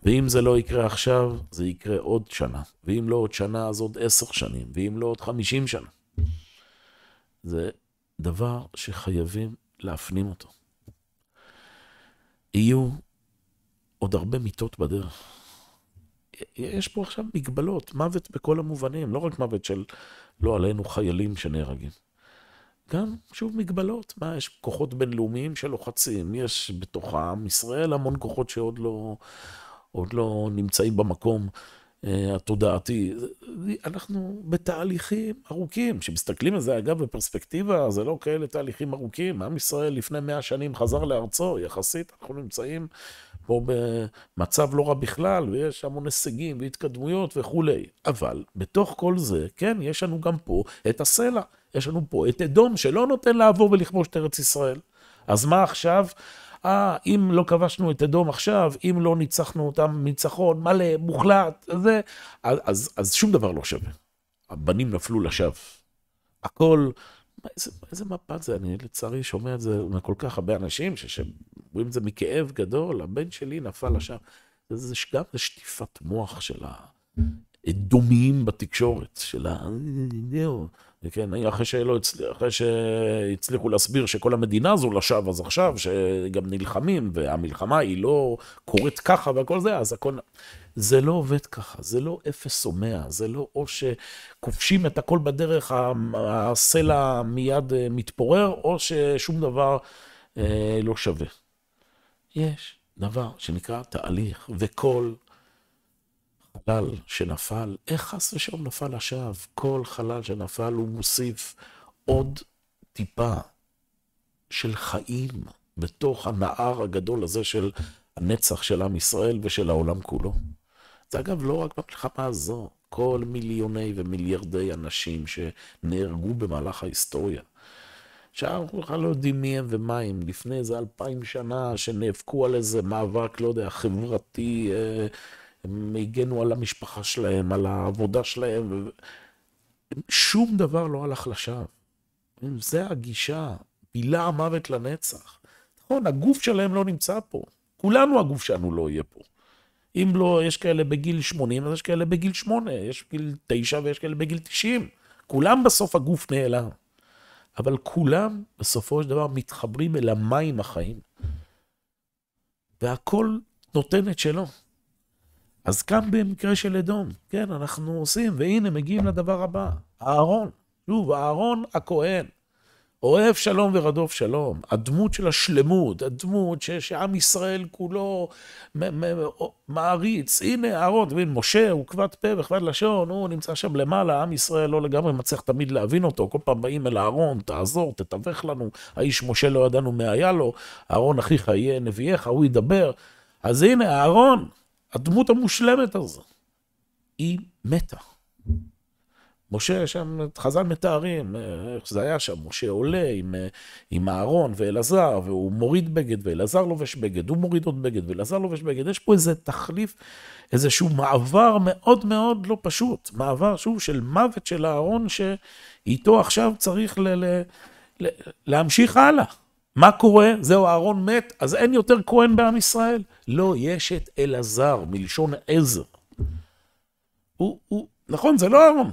ואם זה לא יקרה עכשיו, זה יקרה עוד שנה. ואם לא עוד שנה, אז עוד עשר שנים. ואם לא עוד חמישים שנה. זה דבר שחייבים להפנים אותו. יהיו עוד הרבה מיטות בדרך. יש פה עכשיו מגבלות, מוות בכל המובנים, לא רק מוות של, לא עלינו, חיילים שנהרגים. גם, שוב, מגבלות. מה, יש כוחות בינלאומיים שלוחצים, יש בתוכם ישראל המון כוחות שעוד לא, לא נמצאים במקום אה, התודעתי. אנחנו בתהליכים ארוכים, שמסתכלים על זה, אגב, בפרספקטיבה, זה לא כאלה תהליכים ארוכים. עם ישראל לפני מאה שנים חזר לארצו, יחסית אנחנו נמצאים פה במצב לא רע בכלל, ויש המון הישגים והתקדמויות וכולי. אבל בתוך כל זה, כן, יש לנו גם פה את הסלע. יש לנו פה את אדום שלא נותן לעבור ולכבוש את ארץ ישראל. אז מה עכשיו? אה, אם לא כבשנו את אדום עכשיו, אם לא ניצחנו אותם ניצחון מלא, מוחלט, זה, אז, אז, אז שום דבר לא שווה. הבנים נפלו לשווא. הכל, איזה, איזה מפת זה, אני לצערי שומע את זה מכל כך הרבה אנשים, ש, רואים את זה מכאב גדול, הבן שלי נפל עכשיו. זה גם שטיפת מוח של האדומיים בתקשורת, של ה... כן, אחרי שלא הצליח, אחרי שהצליחו להסביר שכל המדינה הזו לשווא, אז עכשיו, שגם נלחמים, והמלחמה היא לא קורית ככה והכל זה, אז הכל... זה לא עובד ככה, זה לא אפס או מאה, זה לא או שכובשים את הכל בדרך, הסלע מיד מתפורר, או ששום דבר אה, לא שווה. יש דבר שנקרא תהליך, וכל חלל שנפל, איך חס ושלום נפל עכשיו? כל חלל שנפל הוא מוסיף עוד טיפה של חיים בתוך הנהר הגדול הזה של הנצח של עם ישראל ושל העולם כולו. זה אגב לא רק במלחמה הזו, כל מיליוני ומיליארדי אנשים שנהרגו במהלך ההיסטוריה. שאנחנו בכלל לא יודעים מי הם ומה הם. לפני איזה אלפיים שנה שנאבקו על איזה מאבק, לא יודע, חברתי, אה, הם הגנו על המשפחה שלהם, על העבודה שלהם. שום דבר לא הלך לשווא. זה הגישה, בילה המוות לנצח. נכון, הגוף שלהם לא נמצא פה. כולנו הגוף שלנו לא יהיה פה. אם לא, יש כאלה בגיל 80, אז יש כאלה בגיל 8, יש בגיל 9 ויש כאלה בגיל 90. כולם בסוף הגוף נעלם. אבל כולם בסופו של דבר מתחברים אל המים החיים, והכל נותן את שלו. אז כאן במקרה של אדום, כן, אנחנו עושים, והנה מגיעים לדבר הבא, אהרון. שוב, אהרון הכהן. אוהב שלום ורדוף שלום. הדמות של השלמות, הדמות ש, שעם ישראל כולו מ- מ- מעריץ. הנה אהרון, תבין, משה הוא כבד פה וכבד לשון, הוא נמצא שם למעלה, עם ישראל לא לגמרי מצליח תמיד להבין אותו. כל פעם באים אל אהרון, תעזור, תתווך לנו. האיש משה לא ידענו מה היה לו, אהרון אחיך יהיה נביאך, הוא ידבר. אז הנה אהרון, הדמות המושלמת הזו, היא מתה. משה, שם חז"ל מתארים אה, איך זה היה שם, משה עולה עם, אה, עם אהרון ואלעזר, והוא מוריד בגד, ואלעזר לובש בגד, הוא מוריד עוד בגד, ואלעזר לובש בגד. יש פה איזה תחליף, איזשהו מעבר מאוד מאוד לא פשוט. מעבר, שוב, של מוות של אהרון, שאיתו עכשיו צריך ל, ל, ל, להמשיך הלאה. מה קורה? זהו, אהרון מת, אז אין יותר כהן בעם ישראל. לא, יש את אלעזר, מלשון עזר. הוא, הוא, נכון, זה לא אהרון.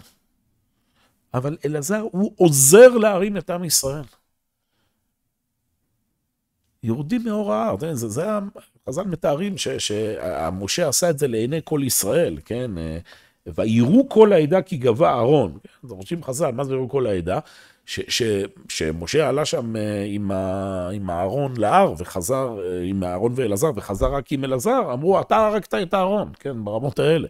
אבל אלעזר הוא עוזר להרים את עם ישראל. יורדים מאור ההר, זה, זה, חז"ל מתארים שמשה עשה את זה לעיני כל ישראל, כן? אה, ויראו כל העדה כי גבה אהרון. דורשים כן? חז"ל, מה זה ויראו כל העדה? ש, ש, שמשה עלה שם אה, עם, ה, עם הארון להר וחזר, אה, עם אהרון ואלעזר, וחזר רק עם אלעזר, אמרו, אתה הרגת את אהרון, כן, ברמות האלה.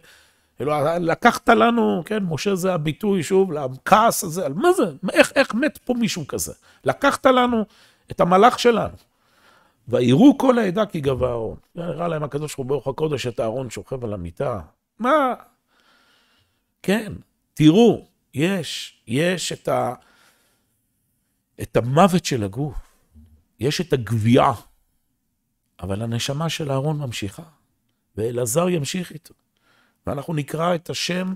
לקחת לנו, כן, משה זה הביטוי, שוב, לכעס הזה, על מה זה, איך, איך מת פה מישהו כזה? לקחת לנו את המלאך שלנו. ויראו כל העדה כי גבה אהרון. הראה להם הקדוש ברוך הקודש את אהרון שוכב על המיטה. מה? כן, תראו, יש, יש את, ה, את המוות של הגוף, יש את הגוויעה, אבל הנשמה של אהרון ממשיכה, ואלעזר ימשיך איתו. ואנחנו נקרא את השם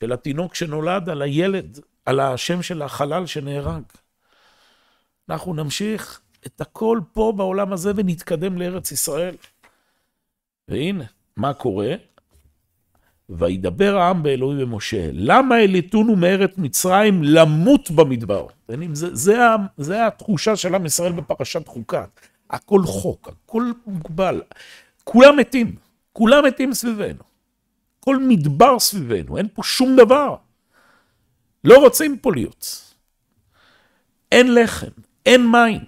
של התינוק שנולד על הילד, על השם של החלל שנהרג. אנחנו נמשיך את הכל פה בעולם הזה ונתקדם לארץ ישראל. והנה, מה קורה? וידבר העם באלוהים ומשה, למה אליתונו מארץ מצרים למות במדבר? זה, זה, זה התחושה של עם ישראל בפרשת חוקה. הכל חוק, הכל מוגבל. כולם מתים, כולם מתים סביבנו. כל מדבר סביבנו, אין פה שום דבר. לא רוצים פה להיות. אין לחם, אין מים.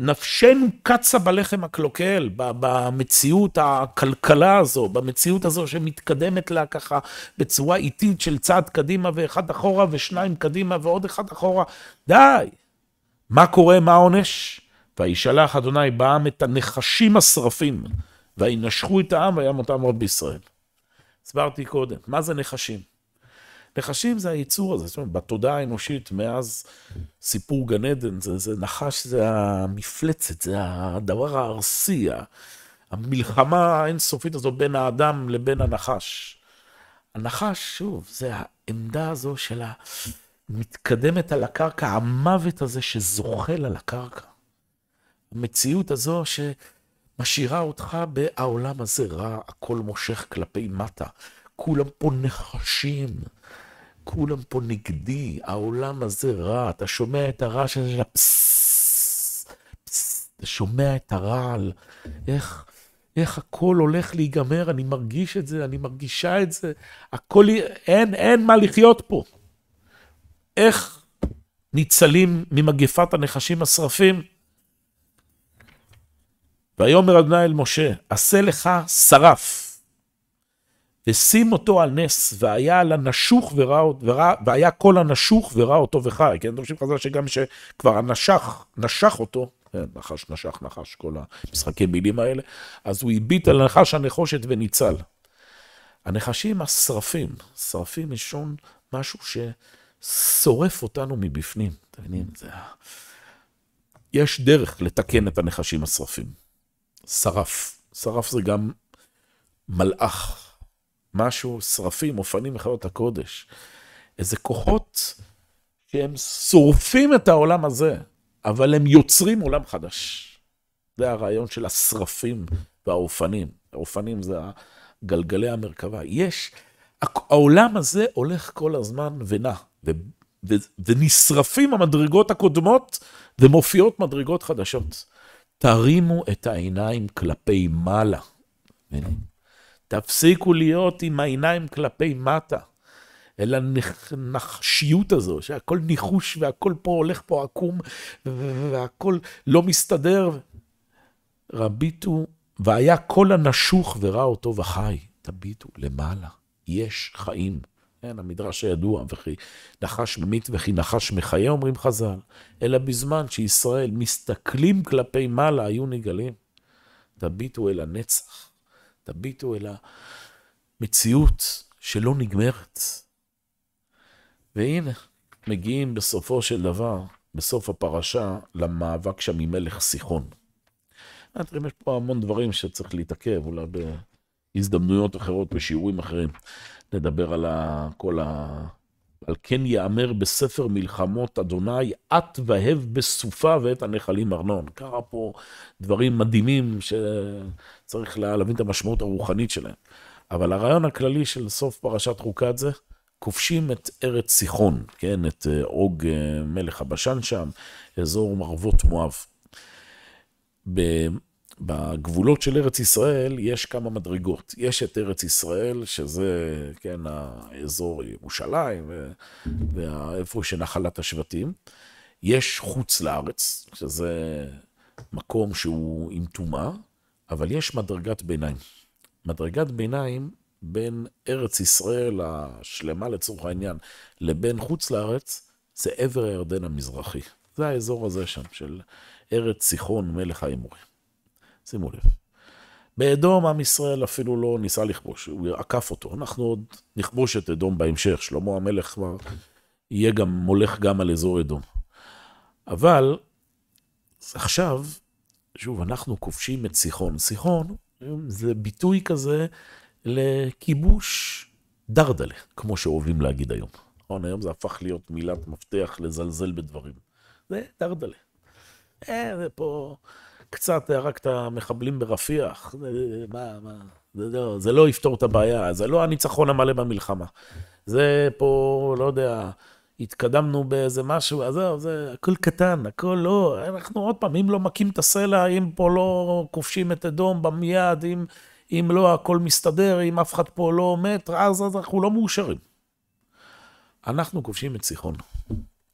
נפשנו קצה בלחם הקלוקל, במציאות הכלכלה הזו, במציאות הזו שמתקדמת לה ככה בצורה איטית של צעד קדימה ואחד אחורה ושניים קדימה ועוד אחד אחורה. די. מה קורה, מה העונש? וישלח אדוני בעם את הנחשים השרפים, וינשכו את העם וימותם עוד בישראל. הסברתי קודם, מה זה נחשים? נחשים זה הייצור הזה, זאת אומרת, בתודעה האנושית, מאז סיפור גן עדן, זה, זה נחש, זה המפלצת, זה הדבר הארסי, המלחמה האינסופית הזו בין האדם לבין הנחש. הנחש, שוב, זה העמדה הזו של המתקדמת על הקרקע, המוות הזה שזוחל על הקרקע. המציאות הזו ש... משאירה אותך ב"העולם הזה רע, הכל מושך כלפי מטה". כולם פה נחשים, כולם פה נגדי, העולם הזה רע, אתה שומע את הרעש הזה של הפססס, אתה שומע את הרעל, איך, איך הכל הולך להיגמר, אני מרגיש את זה, אני מרגישה את זה, הכל, אין, אין מה לחיות פה. איך ניצלים ממגפת הנחשים השרפים? ויאמר אדוני אל משה, עשה לך שרף. ושים אותו על נס, והיה על הנשוך וראה, וראה, והיה כל הנשוך וראה אותו וחי. כן, דורשים חז"ל שגם שכבר הנשך, נשך אותו, כן, נחש, נשך, נחש, כל המשחקי מילים האלה, אז הוא הביט על הנחש הנחושת וניצל. הנחשים השרפים, שרפים מלשון משהו ששורף אותנו מבפנים. אתם מבינים? זה... יש דרך לתקן את הנחשים השרפים. שרף. שרף זה גם מלאך. משהו, שרפים, אופנים מחיות הקודש. איזה כוחות שהם שורפים את העולם הזה, אבל הם יוצרים עולם חדש. זה הרעיון של השרפים והאופנים. האופנים זה גלגלי המרכבה. יש, העולם הזה הולך כל הזמן ונע, ו, ו, ונשרפים המדרגות הקודמות ומופיעות מדרגות חדשות. תרימו את העיניים כלפי מעלה. תפסיקו להיות עם העיניים כלפי מטה. אל הנחשיות הזו, שהכל ניחוש והכל פה הולך פה עקום והכל לא מסתדר. רביטו, והיה כל הנשוך וראה אותו וחי. תביטו למעלה, יש חיים. כן, המדרש הידוע, וכי נחש ממית וכי נחש מחיה, אומרים חז"ל, אלא בזמן שישראל מסתכלים כלפי מעלה, היו נגלים. תביטו אל הנצח, תביטו אל המציאות שלא נגמרת. והנה, מגיעים בסופו של דבר, בסוף הפרשה, למאבק שם עם מלך סיחון. אתם, יש פה המון דברים שצריך להתעכב, אולי בהזדמנויות אחרות, בשיעורים אחרים. נדבר על כל ה... על כן יאמר בספר מלחמות אדוני, את והב בסופה ואת הנחלים ארנון. קרה פה דברים מדהימים שצריך להבין את המשמעות הרוחנית שלהם. אבל הרעיון הכללי של סוף פרשת חוקת זה, כובשים את ארץ סיחון, כן, את עוג אה, אה, מלך הבשן שם, אזור מרבות מואב. בגבולות של ארץ ישראל יש כמה מדרגות. יש את ארץ ישראל, שזה, כן, האזור ירושלים, ואיפה שנחלת השבטים. יש חוץ לארץ, שזה מקום שהוא עם טומאה, אבל יש מדרגת ביניים. מדרגת ביניים בין ארץ ישראל השלמה לצורך העניין לבין חוץ לארץ, זה עבר הירדן המזרחי. זה האזור הזה שם, של ארץ סיחון מלך האמורים. שימו לב. באדום עם ישראל אפילו לא ניסה לכבוש, הוא עקף אותו. אנחנו עוד נכבוש את אדום בהמשך, שלמה המלך כבר יהיה גם, מולך גם על אזור אדום. אבל עכשיו, שוב, אנחנו כובשים את סיחון. סיחון זה ביטוי כזה לכיבוש דרדלה, כמו שאוהבים להגיד היום. נכון, היום זה הפך להיות מילת מפתח לזלזל בדברים. זה דרדלה. אה, זה פה... קצת הרגת מחבלים ברפיח, מה, מה, זה לא, זה לא יפתור את הבעיה, זה לא הניצחון המלא במלחמה. זה פה, לא יודע, התקדמנו באיזה משהו, אז זהו, זה הכל קטן, הכל לא, אנחנו עוד פעם, אם לא מכים את הסלע, אם פה לא כובשים את אדום במיד, אם, אם לא הכל מסתדר, אם אף אחד פה לא מת, אז, אז אנחנו לא מאושרים. אנחנו כובשים את סיחון.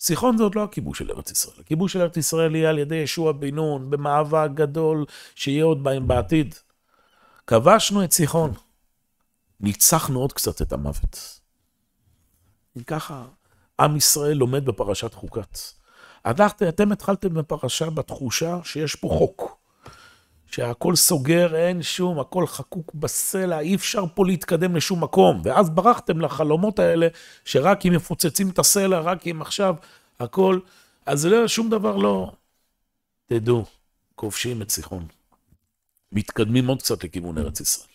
סיחון זה עוד לא הכיבוש של ארץ ישראל. הכיבוש של ארץ ישראל יהיה על ידי ישוע בן נון, במאבק גדול שיהיה עוד בהם בעתיד. כבשנו את סיחון. ניצחנו עוד קצת את המוות. ככה עם ישראל לומד בפרשת חוקת. אתם התחלתם בפרשה בתחושה שיש פה חוק. שהכל סוגר, אין שום, הכל חקוק בסלע, אי אפשר פה להתקדם לשום מקום. ואז ברחתם לחלומות האלה, שרק אם מפוצצים את הסלע, רק אם עכשיו הכל, אז לא, שום דבר לא. תדעו, כובשים את סיחון. מתקדמים עוד קצת לכיוון ארץ ישראל.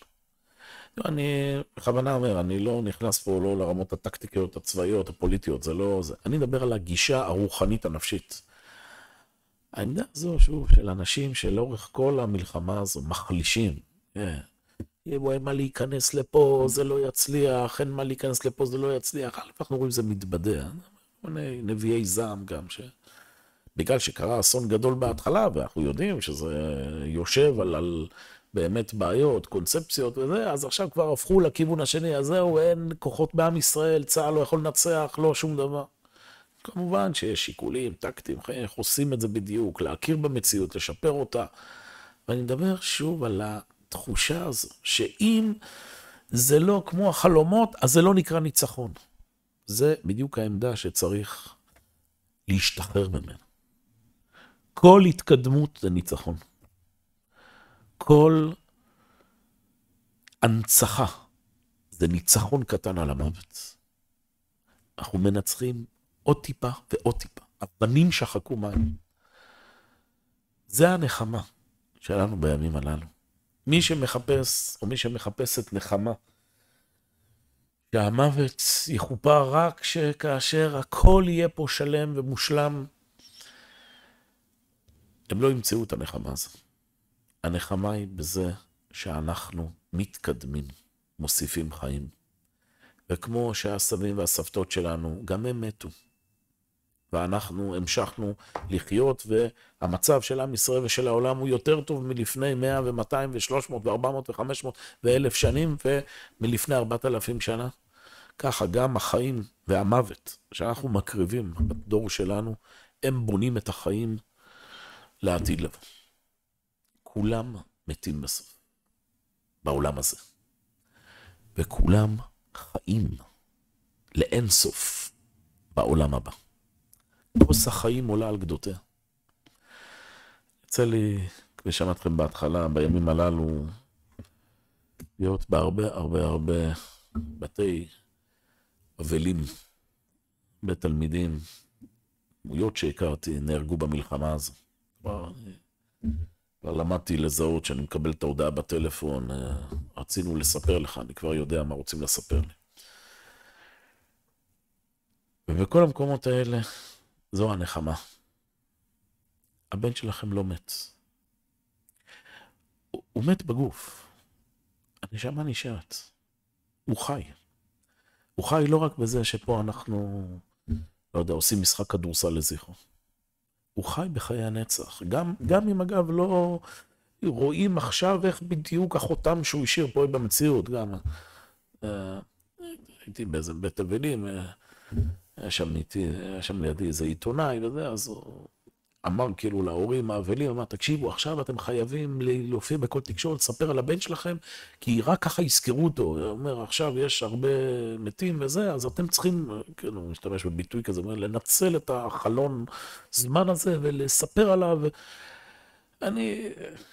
לא, אני בכוונה אומר, אני לא נכנס פה לא לרמות הטקטיקיות, הצבאיות, הפוליטיות, זה לא זה. אני מדבר על הגישה הרוחנית הנפשית. העמדה הזו, שוב, של אנשים שלאורך כל המלחמה הזו מחלישים. כן. אין מה להיכנס לפה, זה לא יצליח, אין מה להיכנס לפה, זה לא יצליח. א', אנחנו רואים זה מתבדע. נביאי זעם גם, ש... בגלל שקרה אסון גדול בהתחלה, ואנחנו יודעים שזה יושב על, על באמת בעיות, קונספציות וזה, אז עכשיו כבר הפכו לכיוון השני, אז זהו, אין כוחות בעם ישראל, צה"ל לא יכול לנצח, לא שום דבר. כמובן שיש שיקולים טקטים, איך עושים את זה בדיוק, להכיר במציאות, לשפר אותה. ואני מדבר שוב על התחושה הזו, שאם זה לא כמו החלומות, אז זה לא נקרא ניצחון. זה בדיוק העמדה שצריך להשתחרר ממנה. כל התקדמות זה ניצחון. כל הנצחה זה ניצחון קטן על המוות. אנחנו מנצחים עוד טיפה ועוד טיפה. הבנים שחקו מים. זה הנחמה שלנו בימים הללו. מי שמחפש, או מי שמחפשת נחמה, שהמוות יכופר רק כאשר הכל יהיה פה שלם ומושלם, הם לא ימצאו את הנחמה הזאת. הנחמה היא בזה שאנחנו מתקדמים, מוסיפים חיים. וכמו שהסבים והסבתות שלנו, גם הם מתו. ואנחנו המשכנו לחיות, והמצב של עם ישראל ושל העולם הוא יותר טוב מלפני 100 ו-200 ו-300 ו-400 ו-500 ו-1,000 שנים ומלפני 4,000 שנה. ככה גם החיים והמוות שאנחנו מקריבים בדור שלנו, הם בונים את החיים לעתיד לבוא. כולם מתים בסוף, בעולם הזה. וכולם חיים לאינסוף בעולם הבא. כוס החיים עולה על גדותיה. יצא לי, כפי שאמרתכם בהתחלה, בימים הללו, להיות בהרבה הרבה הרבה בתי אבלים, בתלמידים, דמויות שהכרתי, נהרגו במלחמה הזו. כבר, כבר למדתי לזהות שאני מקבל את ההודעה בטלפון, רצינו לספר לך, אני כבר יודע מה רוצים לספר לי. ובכל המקומות האלה, זו הנחמה. הבן שלכם לא מת. הוא, הוא מת בגוף. הנשמה נשארת. הוא חי. הוא חי לא רק בזה שפה אנחנו, לא יודע, עושים משחק כדורסל לזכרו. הוא חי בחיי הנצח. גם, גם אם אגב לא רואים עכשיו איך בדיוק החותם שהוא השאיר פה במציאות, גם. אה, הייתי באיזה בית אבלים, אה, היה שם ניתי, היה שם לידי איזה עיתונאי וזה, אז הוא אמר כאילו להורים האבלים, אמר, תקשיבו, עכשיו אתם חייבים להופיע בכל תקשורת, לספר על הבן שלכם, כי רק ככה יזכרו אותו. הוא אומר, עכשיו יש הרבה מתים וזה, אז אתם צריכים, כאילו, הוא משתמש בביטוי כזה, אומר, לנצל את החלון זמן הזה ולספר עליו. אני,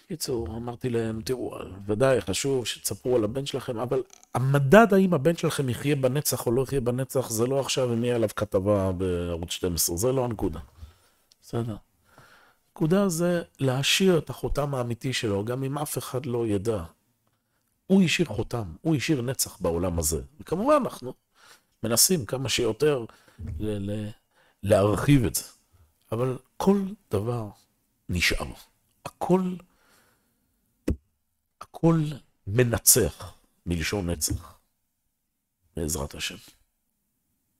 קיצור, אמרתי להם, תראו, ודאי חשוב שתספרו על הבן שלכם, אבל המדד האם הבן שלכם יחיה בנצח או לא יחיה בנצח, זה לא עכשיו אם יהיה עליו כתבה בערוץ 12, זה לא הנקודה. בסדר. הנקודה זה להשאיר את החותם האמיתי שלו, גם אם אף אחד לא ידע. הוא השאיר חותם, הוא השאיר נצח בעולם הזה. וכמובן אנחנו מנסים כמה שיותר ל- ל- להרחיב את זה. אבל כל דבר נשאר. הכל, הכל מנצח מלשון נצח, בעזרת השם.